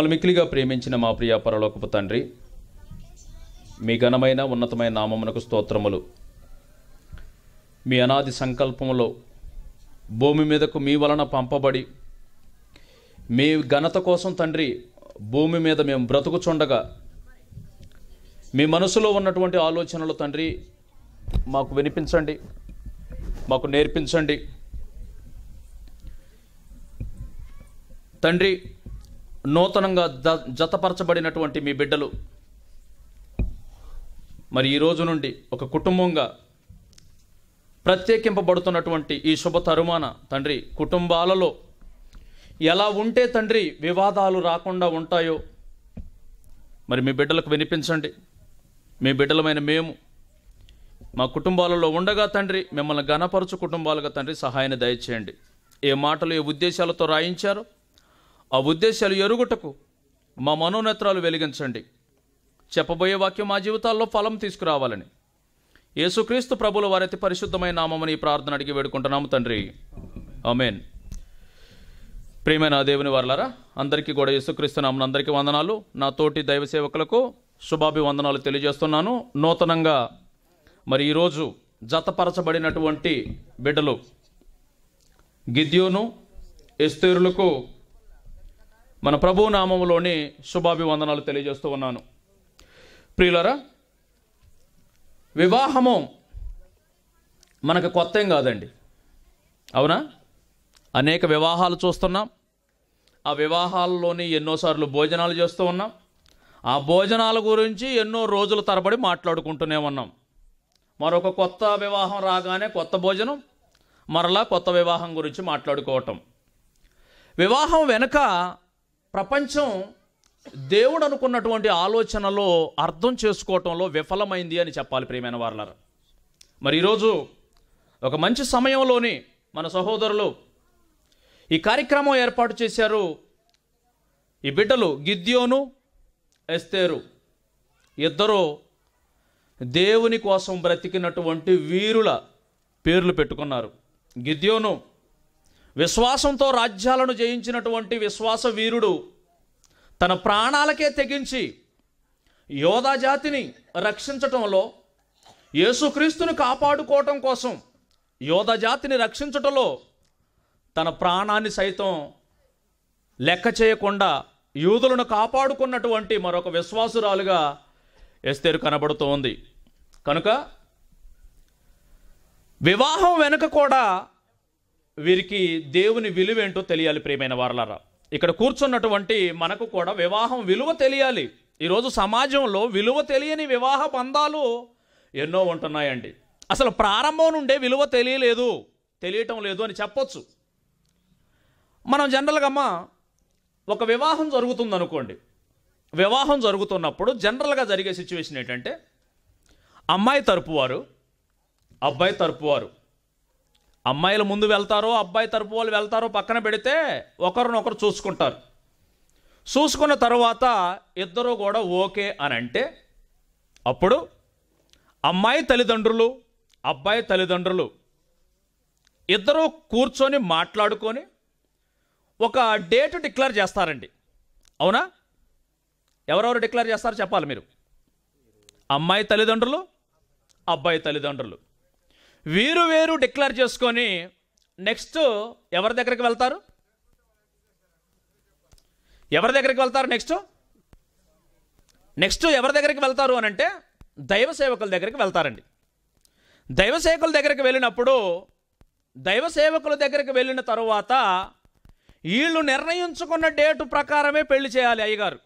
మమ్మల్ని మిక్కిలిగా ప్రేమించిన మా ప్రియ పరలోకపు తండ్రి మీ ఘనమైన ఉన్నతమైన నామమునకు స్తోత్రములు మీ అనాది సంకల్పములో భూమి మీదకు మీ వలన పంపబడి మీ ఘనత కోసం తండ్రి భూమి మీద మేము బ్రతుకుచుండగా మీ మనసులో ఉన్నటువంటి ఆలోచనలు తండ్రి మాకు వినిపించండి మాకు నేర్పించండి తండ్రి నూతనంగా జతపరచబడినటువంటి మీ బిడ్డలు మరి ఈ రోజు నుండి ఒక కుటుంబంగా ప్రత్యేకింపబడుతున్నటువంటి ఈ శుభ తరుమాన తండ్రి కుటుంబాలలో ఎలా ఉంటే తండ్రి వివాదాలు రాకుండా ఉంటాయో మరి మీ బిడ్డలకు వినిపించండి మీ బిడ్డలమైన మేము మా కుటుంబాలలో ఉండగా తండ్రి మిమ్మల్ని ఘనపరచు కుటుంబాలుగా తండ్రి సహాయాన్ని దయచేయండి ఏ మాటలు ఏ ఉద్దేశాలతో రాయించారో ఆ ఉద్దేశాలు ఎరుగుటకు మా మనోనేత్రాలు వెలిగించండి చెప్పబోయే వాక్యం మా జీవితాల్లో ఫలం తీసుకురావాలని యేసుక్రీస్తు ప్రభుల వారైతే పరిశుద్ధమైన నామమని ప్రార్థన అడిగి వేడుకుంటున్నాము తండ్రి అమేన్ ప్రియమైన దేవుని వర్లారా అందరికీ కూడా యేసుక్రీస్తు నామని అందరికీ వందనాలు నా తోటి దైవ సేవకులకు శుభాభివందనాలు తెలియజేస్తున్నాను నూతనంగా మరి ఈరోజు జతపరచబడినటువంటి బిడ్డలు గిద్యోను ఎస్తేరులకు మన ప్రభు నామంలోని శుభాభివందనాలు తెలియజేస్తూ ఉన్నాను ప్రియులరా వివాహము మనకు కొత్త ఏం కాదండి అవునా అనేక వివాహాలు చూస్తున్నాం ఆ వివాహాల్లోని ఎన్నోసార్లు భోజనాలు చేస్తూ ఉన్నాం ఆ భోజనాల గురించి ఎన్నో రోజుల తరబడి మాట్లాడుకుంటూనే ఉన్నాం మరొక కొత్త వివాహం రాగానే కొత్త భోజనం మరలా కొత్త వివాహం గురించి మాట్లాడుకోవటం వివాహం వెనుక ప్రపంచం దేవుడు అనుకున్నటువంటి ఆలోచనలో అర్థం చేసుకోవటంలో విఫలమైంది అని చెప్పాలి ప్రియమైన వారలారు మరి ఈరోజు ఒక మంచి సమయంలోని మన సహోదరులు ఈ కార్యక్రమం ఏర్పాటు చేశారు ఈ బిడ్డలు గిద్యోను ఎస్తేరు ఇద్దరు దేవుని కోసం బ్రతికినటువంటి వీరుల పేర్లు పెట్టుకున్నారు గిద్యోను విశ్వాసంతో రాజ్యాలను జయించినటువంటి విశ్వాస వీరుడు తన ప్రాణాలకే తెగించి యోధా జాతిని రక్షించటంలో యేసుక్రీస్తును కాపాడుకోవటం కోసం యోధ జాతిని రక్షించటంలో తన ప్రాణాన్ని సైతం లెక్క చేయకుండా యూదులను కాపాడుకున్నటువంటి మరొక విశ్వాసురాలుగా ఎస్తేరు కనబడుతోంది కనుక వివాహం వెనుక కూడా వీరికి దేవుని విలువేంటో తెలియాలి ప్రియమైన వారలారా ఇక్కడ కూర్చున్నటువంటి మనకు కూడా వివాహం విలువ తెలియాలి ఈరోజు సమాజంలో విలువ తెలియని వివాహ బంధాలు ఎన్నో ఉంటున్నాయండి అసలు ప్రారంభం నుండే విలువ తెలియలేదు తెలియటం లేదు అని చెప్పొచ్చు మనం జనరల్గా ఒక వివాహం జరుగుతుంది అనుకోండి వివాహం జరుగుతున్నప్పుడు జనరల్గా జరిగే సిచ్యువేషన్ ఏంటంటే అమ్మాయి తరపు వారు అబ్బాయి తరపు వారు అమ్మాయిలు ముందు వెళ్తారో అబ్బాయి తరపు వాళ్ళు వెళ్తారో పక్కన పెడితే ఒకరినొకరు చూసుకుంటారు చూసుకున్న తర్వాత ఇద్దరు కూడా ఓకే అని అంటే అప్పుడు అమ్మాయి తల్లిదండ్రులు అబ్బాయి తల్లిదండ్రులు ఇద్దరు కూర్చొని మాట్లాడుకొని ఒక డేట్ డిక్లేర్ చేస్తారండి అవునా ఎవరెవరు డిక్లేర్ చేస్తారో చెప్పాలి మీరు అమ్మాయి తల్లిదండ్రులు అబ్బాయి తల్లిదండ్రులు వీరు వేరు డిక్లేర్ చేసుకొని నెక్స్ట్ ఎవరి దగ్గరికి వెళ్తారు ఎవరి దగ్గరికి వెళ్తారు నెక్స్ట్ నెక్స్ట్ ఎవరి దగ్గరికి వెళ్తారు అని అంటే దైవ సేవకుల దగ్గరికి వెళ్తారండి దైవ సేవకుల దగ్గరికి వెళ్ళినప్పుడు దైవ సేవకుల దగ్గరికి వెళ్ళిన తరువాత వీళ్ళు నిర్ణయించుకున్న డేటు ప్రకారమే పెళ్లి చేయాలి అయ్యగారు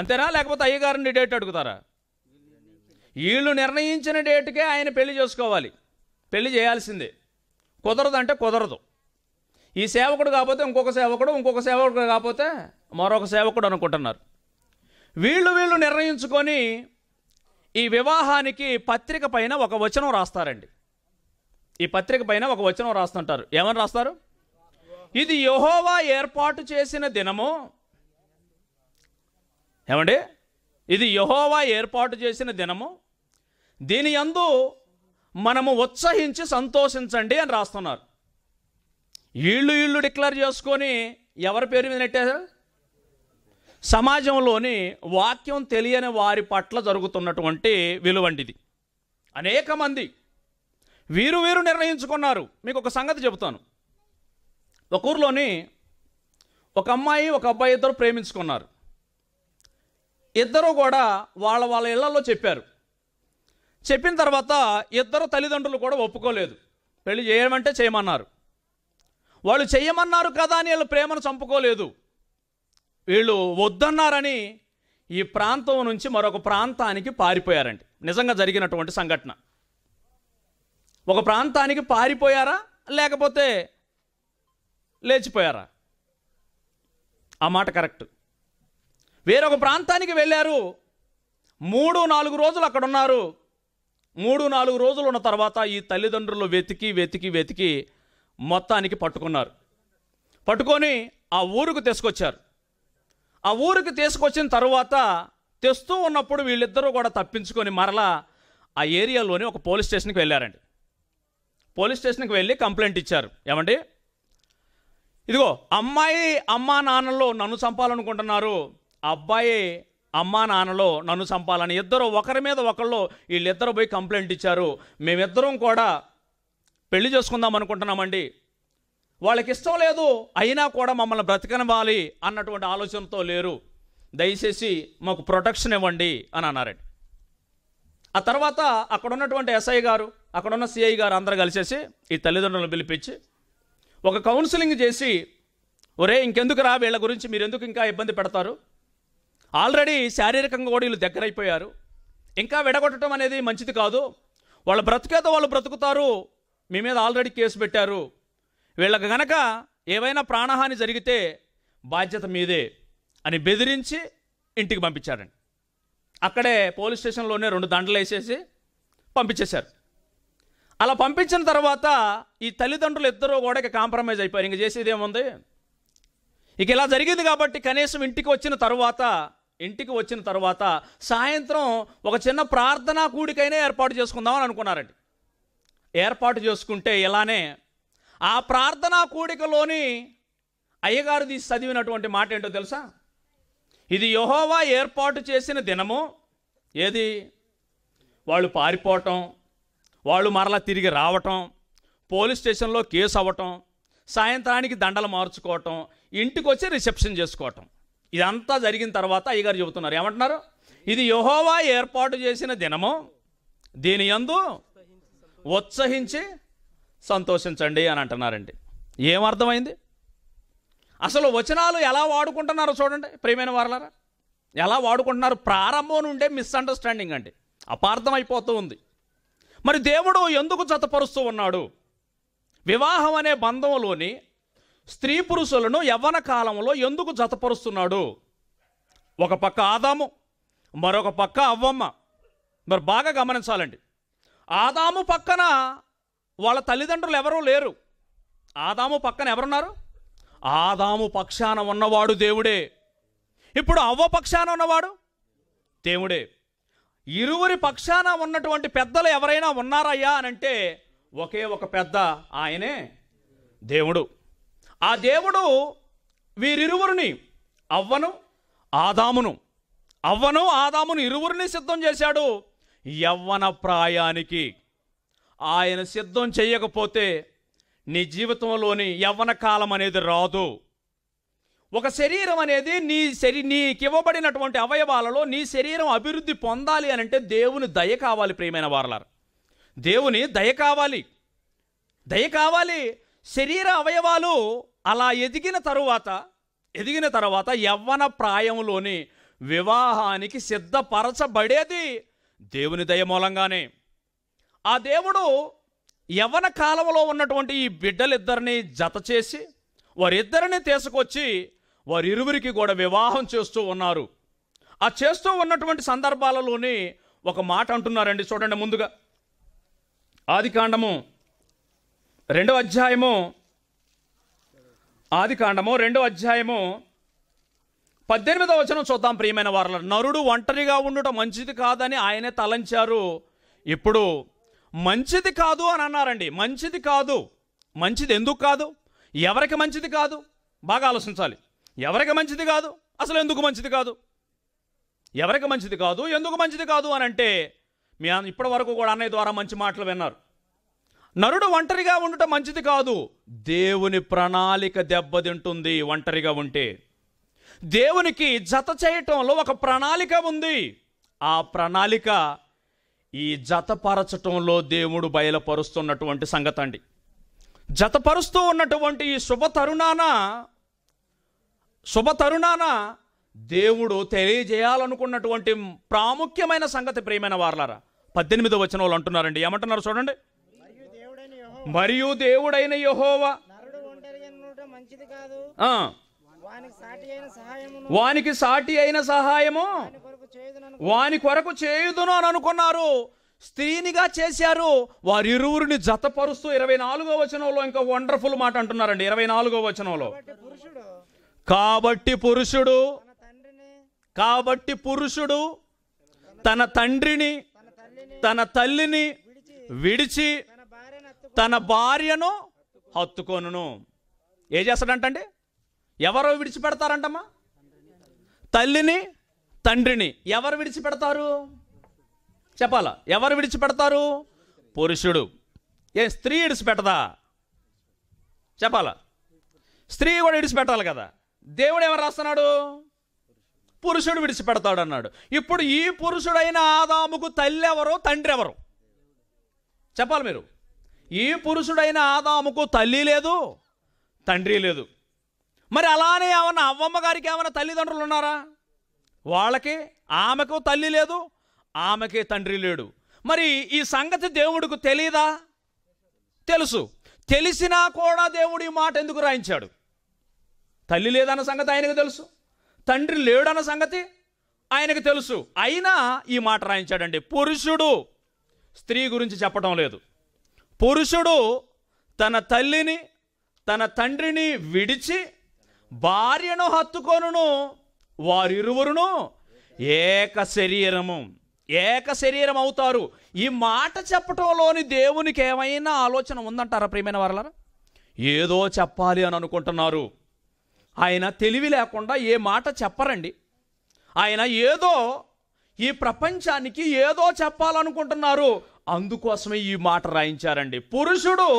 అంతేనా లేకపోతే అయ్యగారిని డేట్ అడుగుతారా వీళ్ళు నిర్ణయించిన డేటుకే ఆయన పెళ్లి చేసుకోవాలి పెళ్లి చేయాల్సిందే కుదరదంటే కుదరదు ఈ సేవకుడు కాకపోతే ఇంకొక సేవకుడు ఇంకొక సేవకుడు కాకపోతే మరొక సేవకుడు అనుకుంటున్నారు వీళ్ళు వీళ్ళు నిర్ణయించుకొని ఈ వివాహానికి పత్రిక పైన ఒక వచనం రాస్తారండి ఈ పత్రిక పైన ఒక వచనం రాస్తుంటారు ఏమని రాస్తారు ఇది యహోవా ఏర్పాటు చేసిన దినము ఏమండి ఇది యహోవా ఏర్పాటు చేసిన దినము దీని అందు మనము ఉత్సహించి సంతోషించండి అని రాస్తున్నారు ఇళ్ళు ఇళ్ళు డిక్లేర్ చేసుకొని ఎవరి పేరు మీద నెట్టారు సమాజంలోని వాక్యం తెలియని వారి పట్ల జరుగుతున్నటువంటి విలువంటిది అనేక మంది వీరు వీరు నిర్ణయించుకున్నారు మీకు ఒక సంగతి చెబుతాను ఒక ఊర్లోని ఒక అమ్మాయి ఒక అబ్బాయి ఇద్దరు ప్రేమించుకున్నారు ఇద్దరు కూడా వాళ్ళ వాళ్ళ ఇళ్లలో చెప్పారు చెప్పిన తర్వాత ఇద్దరు తల్లిదండ్రులు కూడా ఒప్పుకోలేదు పెళ్లి చేయమంటే చేయమన్నారు వాళ్ళు చేయమన్నారు కదా అని వీళ్ళు ప్రేమను చంపుకోలేదు వీళ్ళు వద్దన్నారని ఈ ప్రాంతం నుంచి మరొక ప్రాంతానికి పారిపోయారండి నిజంగా జరిగినటువంటి సంఘటన ఒక ప్రాంతానికి పారిపోయారా లేకపోతే లేచిపోయారా ఆ మాట కరెక్ట్ వేరొక ప్రాంతానికి వెళ్ళారు మూడు నాలుగు రోజులు అక్కడ ఉన్నారు మూడు నాలుగు రోజులు ఉన్న తర్వాత ఈ తల్లిదండ్రులు వెతికి వెతికి వెతికి మొత్తానికి పట్టుకున్నారు పట్టుకొని ఆ ఊరుకు తీసుకొచ్చారు ఆ ఊరికి తీసుకొచ్చిన తర్వాత తెస్తూ ఉన్నప్పుడు వీళ్ళిద్దరూ కూడా తప్పించుకొని మరలా ఆ ఏరియాలోని ఒక పోలీస్ స్టేషన్కి వెళ్ళారండి పోలీస్ స్టేషన్కి వెళ్ళి కంప్లైంట్ ఇచ్చారు ఏమండి ఇదిగో అమ్మాయి అమ్మా నాన్నలో నన్ను చంపాలనుకుంటున్నారు అబ్బాయి అమ్మా నాన్నలో నన్ను చంపాలని ఇద్దరు ఒకరి మీద ఒకళ్ళు వీళ్ళిద్దరు పోయి కంప్లైంట్ ఇచ్చారు మేమిద్దరం కూడా పెళ్లి చేసుకుందాం అనుకుంటున్నామండి వాళ్ళకి ఇష్టం లేదు అయినా కూడా మమ్మల్ని బ్రతకనివ్వాలి అన్నటువంటి ఆలోచనతో లేరు దయచేసి మాకు ప్రొటెక్షన్ ఇవ్వండి అని అన్నారండి ఆ తర్వాత అక్కడ ఉన్నటువంటి ఎస్ఐ గారు అక్కడ ఉన్న సిఐ గారు అందరూ కలిసేసి ఈ తల్లిదండ్రులను పిలిపించి ఒక కౌన్సిలింగ్ చేసి ఒరే ఇంకెందుకు రా వీళ్ళ గురించి మీరు ఎందుకు ఇంకా ఇబ్బంది పెడతారు ఆల్రెడీ శారీరకంగా కూడా వీళ్ళు దగ్గరైపోయారు ఇంకా విడగొట్టడం అనేది మంచిది కాదు వాళ్ళు బ్రతికేదో వాళ్ళు బ్రతుకుతారు మీ మీద ఆల్రెడీ కేసు పెట్టారు వీళ్ళకి గనక ఏవైనా ప్రాణహాని జరిగితే బాధ్యత మీదే అని బెదిరించి ఇంటికి పంపించారండి అక్కడే పోలీస్ స్టేషన్లోనే రెండు దండలు వేసేసి పంపించేశారు అలా పంపించిన తర్వాత ఈ తల్లిదండ్రులు ఇద్దరు కూడా ఇక కాంప్రమైజ్ అయిపోయారు ఇంక చేసేది ఏముంది ఇక ఇలా జరిగింది కాబట్టి కనీసం ఇంటికి వచ్చిన తర్వాత ఇంటికి వచ్చిన తర్వాత సాయంత్రం ఒక చిన్న ప్రార్థనా కూడికైనా ఏర్పాటు చేసుకుందామని అనుకున్నారండి ఏర్పాటు చేసుకుంటే ఇలానే ఆ ప్రార్థనా కూడికలోని అయ్యగారు తీసి చదివినటువంటి మాట ఏంటో తెలుసా ఇది యహోవా ఏర్పాటు చేసిన దినము ఏది వాళ్ళు పారిపోవటం వాళ్ళు మరలా తిరిగి రావటం పోలీస్ స్టేషన్లో కేసు అవ్వటం సాయంత్రానికి దండలు మార్చుకోవటం ఇంటికి వచ్చి రిసెప్షన్ చేసుకోవటం ఇదంతా జరిగిన తర్వాత అయ్యగారు చెబుతున్నారు ఏమంటున్నారు ఇది యహోవా ఏర్పాటు చేసిన దినము దీని యందు ఉత్సహించి సంతోషించండి అని అంటున్నారండి ఏమర్థమైంది అసలు వచనాలు ఎలా వాడుకుంటున్నారో చూడండి ప్రియమైన వారలారా ఎలా వాడుకుంటున్నారు ప్రారంభం నుండే మిస్అండర్స్టాండింగ్ అండి అపార్థమైపోతూ ఉంది మరి దేవుడు ఎందుకు జతపరుస్తూ ఉన్నాడు వివాహం అనే బంధంలోని స్త్రీ పురుషులను యవ్వన కాలంలో ఎందుకు జతపరుస్తున్నాడు ఒక పక్క ఆదాము మరొక పక్క అవ్వమ్మ మరి బాగా గమనించాలండి ఆదాము పక్కన వాళ్ళ తల్లిదండ్రులు ఎవరూ లేరు ఆదాము పక్కన ఎవరున్నారు ఆదాము పక్షాన ఉన్నవాడు దేవుడే ఇప్పుడు అవ్వ పక్షాన ఉన్నవాడు దేవుడే ఇరువురి పక్షాన ఉన్నటువంటి పెద్దలు ఎవరైనా ఉన్నారయ్యా అని అంటే ఒకే ఒక పెద్ద ఆయనే దేవుడు ఆ దేవుడు వీరిరువురిని అవ్వను ఆదామును అవ్వను ఆదామును ఇరువురిని సిద్ధం చేశాడు యవ్వన ప్రాయానికి ఆయన సిద్ధం చేయకపోతే నీ జీవితంలోని యవ్వన కాలం అనేది రాదు ఒక శరీరం అనేది నీ శరీ నీకివ్వబడినటువంటి అవయవాలలో నీ శరీరం అభివృద్ధి పొందాలి అని అంటే దేవుని దయ కావాలి ప్రియమైన వారలారు దేవుని దయ కావాలి దయ కావాలి శరీర అవయవాలు అలా ఎదిగిన తరువాత ఎదిగిన తర్వాత యవ్వన ప్రాయంలోని వివాహానికి సిద్ధపరచబడేది దేవుని దయ మూలంగానే ఆ దేవుడు యవ్వన కాలంలో ఉన్నటువంటి ఈ బిడ్డలిద్దరిని జత చేసి వారిద్దరిని తీసుకొచ్చి వారిరువురికి కూడా వివాహం చేస్తూ ఉన్నారు ఆ చేస్తూ ఉన్నటువంటి సందర్భాలలోని ఒక మాట అంటున్నారండి చూడండి ముందుగా ఆది కాండము రెండవ అధ్యాయము ఆది కాండము రెండో అధ్యాయము పద్దెనిమిదవ వచనం చూద్దాం ప్రియమైన వారు నరుడు ఒంటరిగా ఉండటం మంచిది కాదని ఆయనే తలంచారు ఇప్పుడు మంచిది కాదు అని అన్నారండి మంచిది కాదు మంచిది ఎందుకు కాదు ఎవరికి మంచిది కాదు బాగా ఆలోచించాలి ఎవరికి మంచిది కాదు అసలు ఎందుకు మంచిది కాదు ఎవరికి మంచిది కాదు ఎందుకు మంచిది కాదు అని అంటే మీ ఇప్పటి వరకు కూడా అన్నయ్య ద్వారా మంచి మాటలు విన్నారు నరుడు ఒంటరిగా ఉండటం మంచిది కాదు దేవుని ప్రణాళిక దెబ్బతింటుంది ఒంటరిగా ఉంటే దేవునికి జత చేయటంలో ఒక ప్రణాళిక ఉంది ఆ ప్రణాళిక ఈ జతపరచటంలో దేవుడు బయలుపరుస్తున్నటువంటి సంగతి అండి జతపరుస్తూ ఉన్నటువంటి ఈ శుభ తరుణాన శుభ తరుణాన దేవుడు తెలియజేయాలనుకున్నటువంటి ప్రాముఖ్యమైన సంగతి ప్రియమైన వార్లారా పద్దెనిమిదో వచనంలో అంటున్నారండి ఏమంటున్నారు చూడండి మరియు దేవుడైన యహోవా వానికి సాటి అయిన సహాయము వాని కొరకు చేయుదును అని అనుకున్నారు స్త్రీనిగా చేశారు వారిరువురిని జతపరుస్తూ ఇరవై నాలుగో వచనంలో ఇంకా వండర్ఫుల్ మాట అంటున్నారండి ఇరవై నాలుగో వచనంలో కాబట్టి పురుషుడు కాబట్టి పురుషుడు తన తండ్రిని తన తల్లిని విడిచి తన భార్యను హత్తుకొనును ఏ చేస్తాడంటే ఎవరు విడిచిపెడతారంటమ్మా తల్లిని తండ్రిని ఎవరు విడిచిపెడతారు చెప్పాలా ఎవరు విడిచిపెడతారు పురుషుడు ఏ స్త్రీ విడిచిపెట్టదా చెప్పాలా స్త్రీ కూడా విడిచిపెట్టాలి కదా దేవుడు ఎవరు రాస్తున్నాడు పురుషుడు విడిచిపెడతాడు అన్నాడు ఇప్పుడు ఈ పురుషుడైన ఆదాముకు తల్లి ఎవరు తండ్రి ఎవరు చెప్పాలి మీరు ఈ పురుషుడైన ఆదాముకు తల్లి లేదు తండ్రి లేదు మరి అలానే ఏమన్నా అవ్వమ్మ గారికి ఏమైనా తల్లిదండ్రులు ఉన్నారా వాళ్ళకి ఆమెకు తల్లి లేదు ఆమెకి తండ్రి లేడు మరి ఈ సంగతి దేవుడికి తెలియదా తెలుసు తెలిసినా కూడా దేవుడు ఈ మాట ఎందుకు రాయించాడు తల్లి లేదన్న సంగతి ఆయనకు తెలుసు తండ్రి లేడన్న సంగతి ఆయనకు తెలుసు అయినా ఈ మాట రాయించాడండి పురుషుడు స్త్రీ గురించి చెప్పడం లేదు పురుషుడు తన తల్లిని తన తండ్రిని విడిచి భార్యను హత్తుకొనును వారిరువురును ఏక శరీరము ఏక శరీరం అవుతారు ఈ మాట చెప్పటంలోని దేవునికి ఏమైనా ఆలోచన ఉందంటారా ప్రియమైన వారలారా ఏదో చెప్పాలి అని అనుకుంటున్నారు ఆయన తెలివి లేకుండా ఏ మాట చెప్పరండి ఆయన ఏదో ఈ ప్రపంచానికి ఏదో చెప్పాలనుకుంటున్నారు అందుకోసమే ఈ మాట రాయించారండి పురుషుడు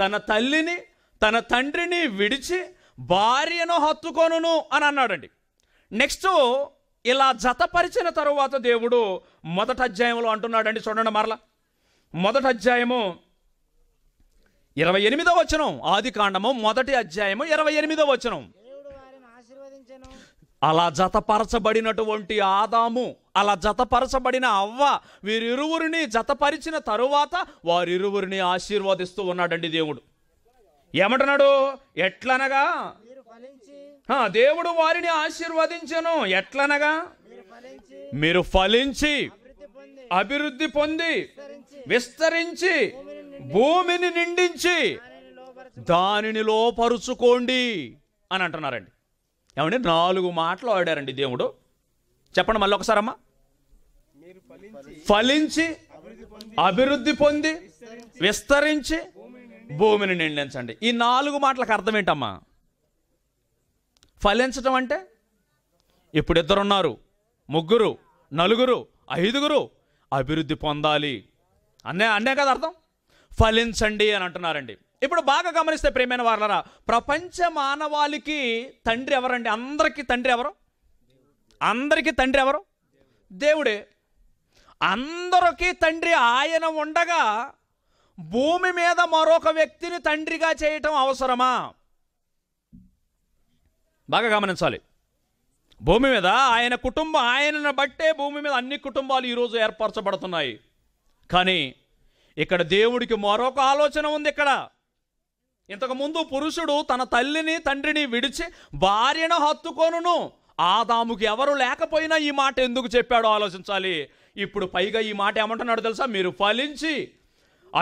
తన తల్లిని తన తండ్రిని విడిచి భార్యను హత్తుకొనును అని అన్నాడండి నెక్స్ట్ ఇలా జతపరిచిన తరువాత దేవుడు మొదట అధ్యాయంలో అంటున్నాడండి చూడండి మరలా మొదటి అధ్యాయము ఇరవై ఎనిమిదో వచనం ఆది కాండము మొదటి అధ్యాయము ఇరవై ఎనిమిదో వచనం అలా జతపరచబడినటువంటి ఆదాము అలా జతపరచబడిన అవ్వ వీరిరువురిని జతపరిచిన తరువాత వారిరువురిని ఆశీర్వదిస్తూ ఉన్నాడండి దేవుడు ఏమంటున్నాడు ఎట్లనగా దేవుడు వారిని ఆశీర్వదించను ఎట్లనగా మీరు ఫలించి అభివృద్ధి పొంది విస్తరించి భూమిని నిండించి దానిని లోపరుచుకోండి అని అంటున్నారండి ఏమండి నాలుగు మాటలు ఆడారండి దేవుడు చెప్పండి మళ్ళీ ఒకసారమ్మా ఫలించి అభివృద్ధి పొంది విస్తరించి భూమిని నిండించండి ఈ నాలుగు మాటలకు అర్థం ఏంటమ్మా ఫలించటం అంటే ఇప్పుడు ఇద్దరున్నారు ముగ్గురు నలుగురు ఐదుగురు అభివృద్ధి పొందాలి అన్నే అన్నే కదా అర్థం ఫలించండి అని అంటున్నారండి ఇప్పుడు బాగా గమనిస్తే ప్రేమైన వాళ్ళరా ప్రపంచ మానవాళికి తండ్రి ఎవరండి అందరికీ తండ్రి ఎవరు అందరికీ తండ్రి ఎవరు దేవుడే అందరికీ తండ్రి ఆయన ఉండగా భూమి మీద మరొక వ్యక్తిని తండ్రిగా చేయటం అవసరమా బాగా గమనించాలి భూమి మీద ఆయన కుటుంబం ఆయనను బట్టే భూమి మీద అన్ని కుటుంబాలు ఈరోజు ఏర్పరచబడుతున్నాయి కానీ ఇక్కడ దేవుడికి మరొక ఆలోచన ఉంది ఇక్కడ ఇంతకుముందు పురుషుడు తన తల్లిని తండ్రిని విడిచి భార్యను హత్తుకొనును ఆదాముకి ఎవరు లేకపోయినా ఈ మాట ఎందుకు చెప్పాడో ఆలోచించాలి ఇప్పుడు పైగా ఈ మాట ఏమంటున్నాడు తెలుసా మీరు ఫలించి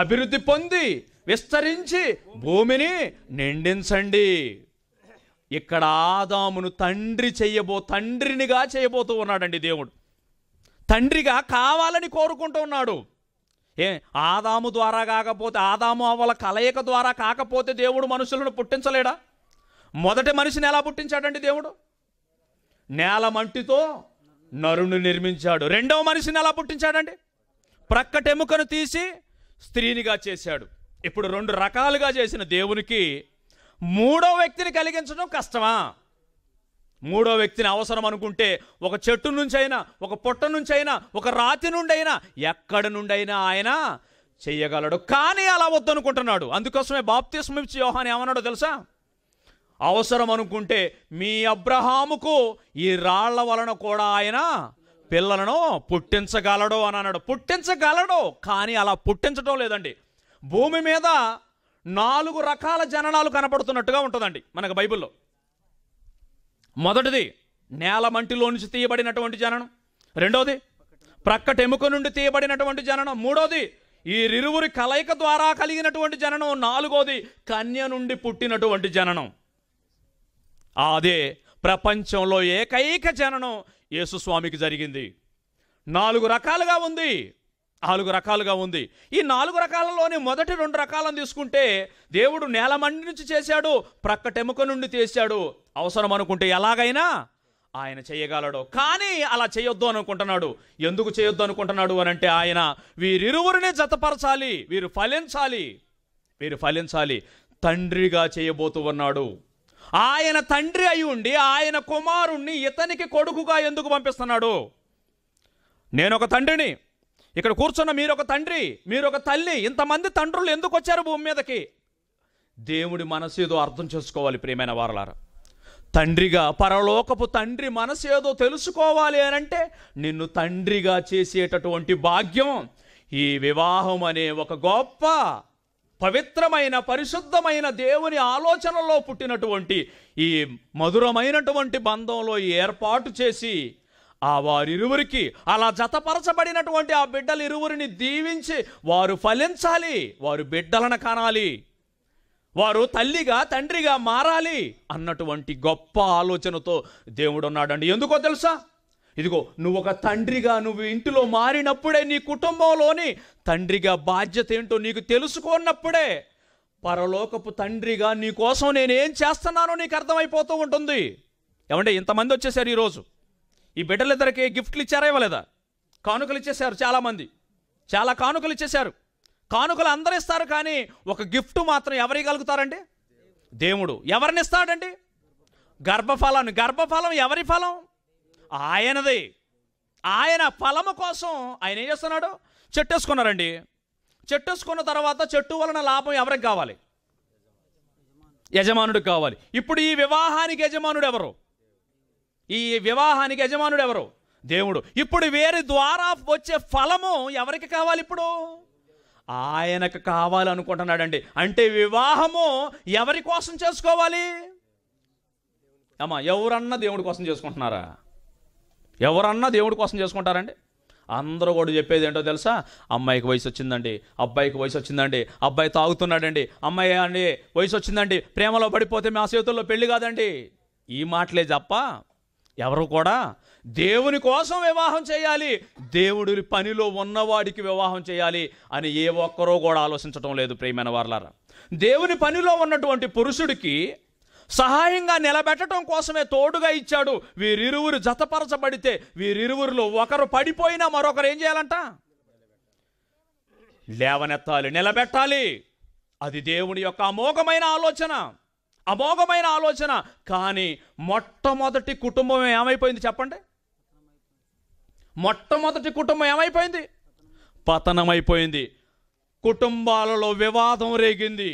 అభివృద్ధి పొంది విస్తరించి భూమిని నిండించండి ఇక్కడ ఆదామును తండ్రి చెయ్యబో తండ్రినిగా చేయబోతూ ఉన్నాడండి దేవుడు తండ్రిగా కావాలని కోరుకుంటూ ఉన్నాడు ఏ ఆదాము ద్వారా కాకపోతే ఆదాము అవల కలయిక ద్వారా కాకపోతే దేవుడు మనుషులను పుట్టించలేడా మొదటి మనిషిని ఎలా పుట్టించాడండి దేవుడు నేల మంటితో నరుని నిర్మించాడు రెండవ మనిషిని ఎలా పుట్టించాడండి ప్రక్కటెముకను తీసి స్త్రీనిగా చేశాడు ఇప్పుడు రెండు రకాలుగా చేసిన దేవునికి మూడో వ్యక్తిని కలిగించడం కష్టమా మూడో వ్యక్తిని అవసరం అనుకుంటే ఒక చెట్టు నుంచి అయినా ఒక పొట్ట నుంచి అయినా ఒక రాతి నుండి అయినా ఎక్కడి నుండి అయినా ఆయన చేయగలడు కానీ అలా వద్దనుకుంటున్నాడు అందుకోసమే బాప్తిస్మిచ్చి యోహాన్ ఏమన్నాడో తెలుసా అవసరం అనుకుంటే మీ అబ్రహాముకు ఈ రాళ్ల వలన కూడా ఆయన పిల్లలను పుట్టించగలడు అని అన్నాడు పుట్టించగలడు కానీ అలా పుట్టించడం లేదండి భూమి మీద నాలుగు రకాల జననాలు కనపడుతున్నట్టుగా ఉంటుందండి మనకు బైబిల్లో మొదటిది నేల మంటిలోంచి తీయబడినటువంటి జననం రెండోది ప్రక్కటెముక నుండి తీయబడినటువంటి జననం మూడోది ఈ ఇరువురి కలయిక ద్వారా కలిగినటువంటి జననం నాలుగోది కన్య నుండి పుట్టినటువంటి జననం అదే ప్రపంచంలో ఏకైక జననం యేసుస్వామికి జరిగింది నాలుగు రకాలుగా ఉంది నాలుగు రకాలుగా ఉంది ఈ నాలుగు రకాలలోనే మొదటి రెండు రకాలను తీసుకుంటే దేవుడు నేలమండి నుంచి చేశాడు ప్రక్కటెముక నుండి చేశాడు అవసరం అనుకుంటే ఎలాగైనా ఆయన చేయగలడు కానీ అలా చేయొద్దు అనుకుంటున్నాడు ఎందుకు చేయొద్దు అనుకుంటున్నాడు అని అంటే ఆయన వీరిరువురిని జతపరచాలి వీరు ఫలించాలి వీరు ఫలించాలి తండ్రిగా చేయబోతూ ఉన్నాడు ఆయన తండ్రి అయి ఉండి ఆయన కుమారుణ్ణి ఇతనికి కొడుకుగా ఎందుకు పంపిస్తున్నాడు నేను ఒక తండ్రిని ఇక్కడ కూర్చున్న మీరు ఒక తండ్రి మీరొక తల్లి ఇంతమంది తండ్రులు ఎందుకు వచ్చారు భూమి మీదకి దేవుడి మనసు ఏదో అర్థం చేసుకోవాలి ప్రియమైన వారలారా తండ్రిగా పరలోకపు తండ్రి మనసు ఏదో తెలుసుకోవాలి అని అంటే నిన్ను తండ్రిగా చేసేటటువంటి భాగ్యం ఈ వివాహం అనే ఒక గొప్ప పవిత్రమైన పరిశుద్ధమైన దేవుని ఆలోచనలో పుట్టినటువంటి ఈ మధురమైనటువంటి బంధంలో ఏర్పాటు చేసి ఆ వారిరువురికి అలా జతపరచబడినటువంటి ఆ బిడ్డలు ఇరువురిని దీవించి వారు ఫలించాలి వారు బిడ్డలను కానాలి వారు తల్లిగా తండ్రిగా మారాలి అన్నటువంటి గొప్ప ఆలోచనతో దేవుడు ఉన్నాడండి ఎందుకో తెలుసా ఇదిగో నువ్వు ఒక తండ్రిగా నువ్వు ఇంటిలో మారినప్పుడే నీ కుటుంబంలోని తండ్రిగా బాధ్యత ఏంటో నీకు తెలుసుకున్నప్పుడే పరలోకపు తండ్రిగా నీ కోసం నేనేం చేస్తున్నానో నీకు అర్థమైపోతూ ఉంటుంది ఏమంటే ఇంతమంది వచ్చేసారు ఈరోజు ఈ బిడ్డలిద్దరికి గిఫ్ట్లు ఇచ్చారా ఇవ్వలేదా కానుకలు ఇచ్చేశారు చాలామంది చాలా కానుకలు ఇచ్చేశారు కానుకలు అందరూ ఇస్తారు కానీ ఒక గిఫ్ట్ మాత్రం ఎవరికి కలుగుతారండి దేవుడు ఎవరిని ఇస్తాడండి గర్భఫలాన్ని గర్భఫలం ఎవరి ఫలం ఆయనది ఆయన ఫలము కోసం ఆయన ఏం చేస్తున్నాడు చెట్టేసుకున్నారండి చెట్టేసుకున్న తర్వాత చెట్టు వలన లాభం ఎవరికి కావాలి యజమానుడికి కావాలి ఇప్పుడు ఈ వివాహానికి యజమానుడు ఎవరు ఈ వివాహానికి యజమానుడు ఎవరు దేవుడు ఇప్పుడు వేరు ద్వారా వచ్చే ఫలము ఎవరికి కావాలి ఇప్పుడు ఆయనకు కావాలనుకుంటున్నాడండి అంటే వివాహము ఎవరి కోసం చేసుకోవాలి అమ్మా ఎవరన్నా దేవుడి కోసం చేసుకుంటున్నారా ఎవరన్నా దేవుడి కోసం చేసుకుంటారండి అందరూ కూడా చెప్పేది ఏంటో తెలుసా అమ్మాయికి వయసు వచ్చిందండి అబ్బాయికి వయసు వచ్చిందండి అబ్బాయి తాగుతున్నాడండి అమ్మాయి అండి వయసు వచ్చిందండి ప్రేమలో పడిపోతే మా చేతుల్లో పెళ్ళి కాదండి ఈ మాటలే తప్ప ఎవరు కూడా దేవుని కోసం వివాహం చేయాలి దేవుడి పనిలో ఉన్నవాడికి వివాహం చేయాలి అని ఏ ఒక్కరూ కూడా ఆలోచించడం లేదు ప్రేమైన వార్లారా దేవుని పనిలో ఉన్నటువంటి పురుషుడికి సహాయంగా నిలబెట్టడం కోసమే తోడుగా ఇచ్చాడు వీరిరువురు జతపరచబడితే వీరిరువురులో ఒకరు పడిపోయినా మరొకరు ఏం చేయాలంట లేవనెత్తాలి నిలబెట్టాలి అది దేవుని యొక్క అమోఘమైన ఆలోచన అమోఘమైన ఆలోచన కానీ మొట్టమొదటి కుటుంబం ఏమైపోయింది చెప్పండి మొట్టమొదటి కుటుంబం ఏమైపోయింది పతనమైపోయింది కుటుంబాలలో వివాదం రేగింది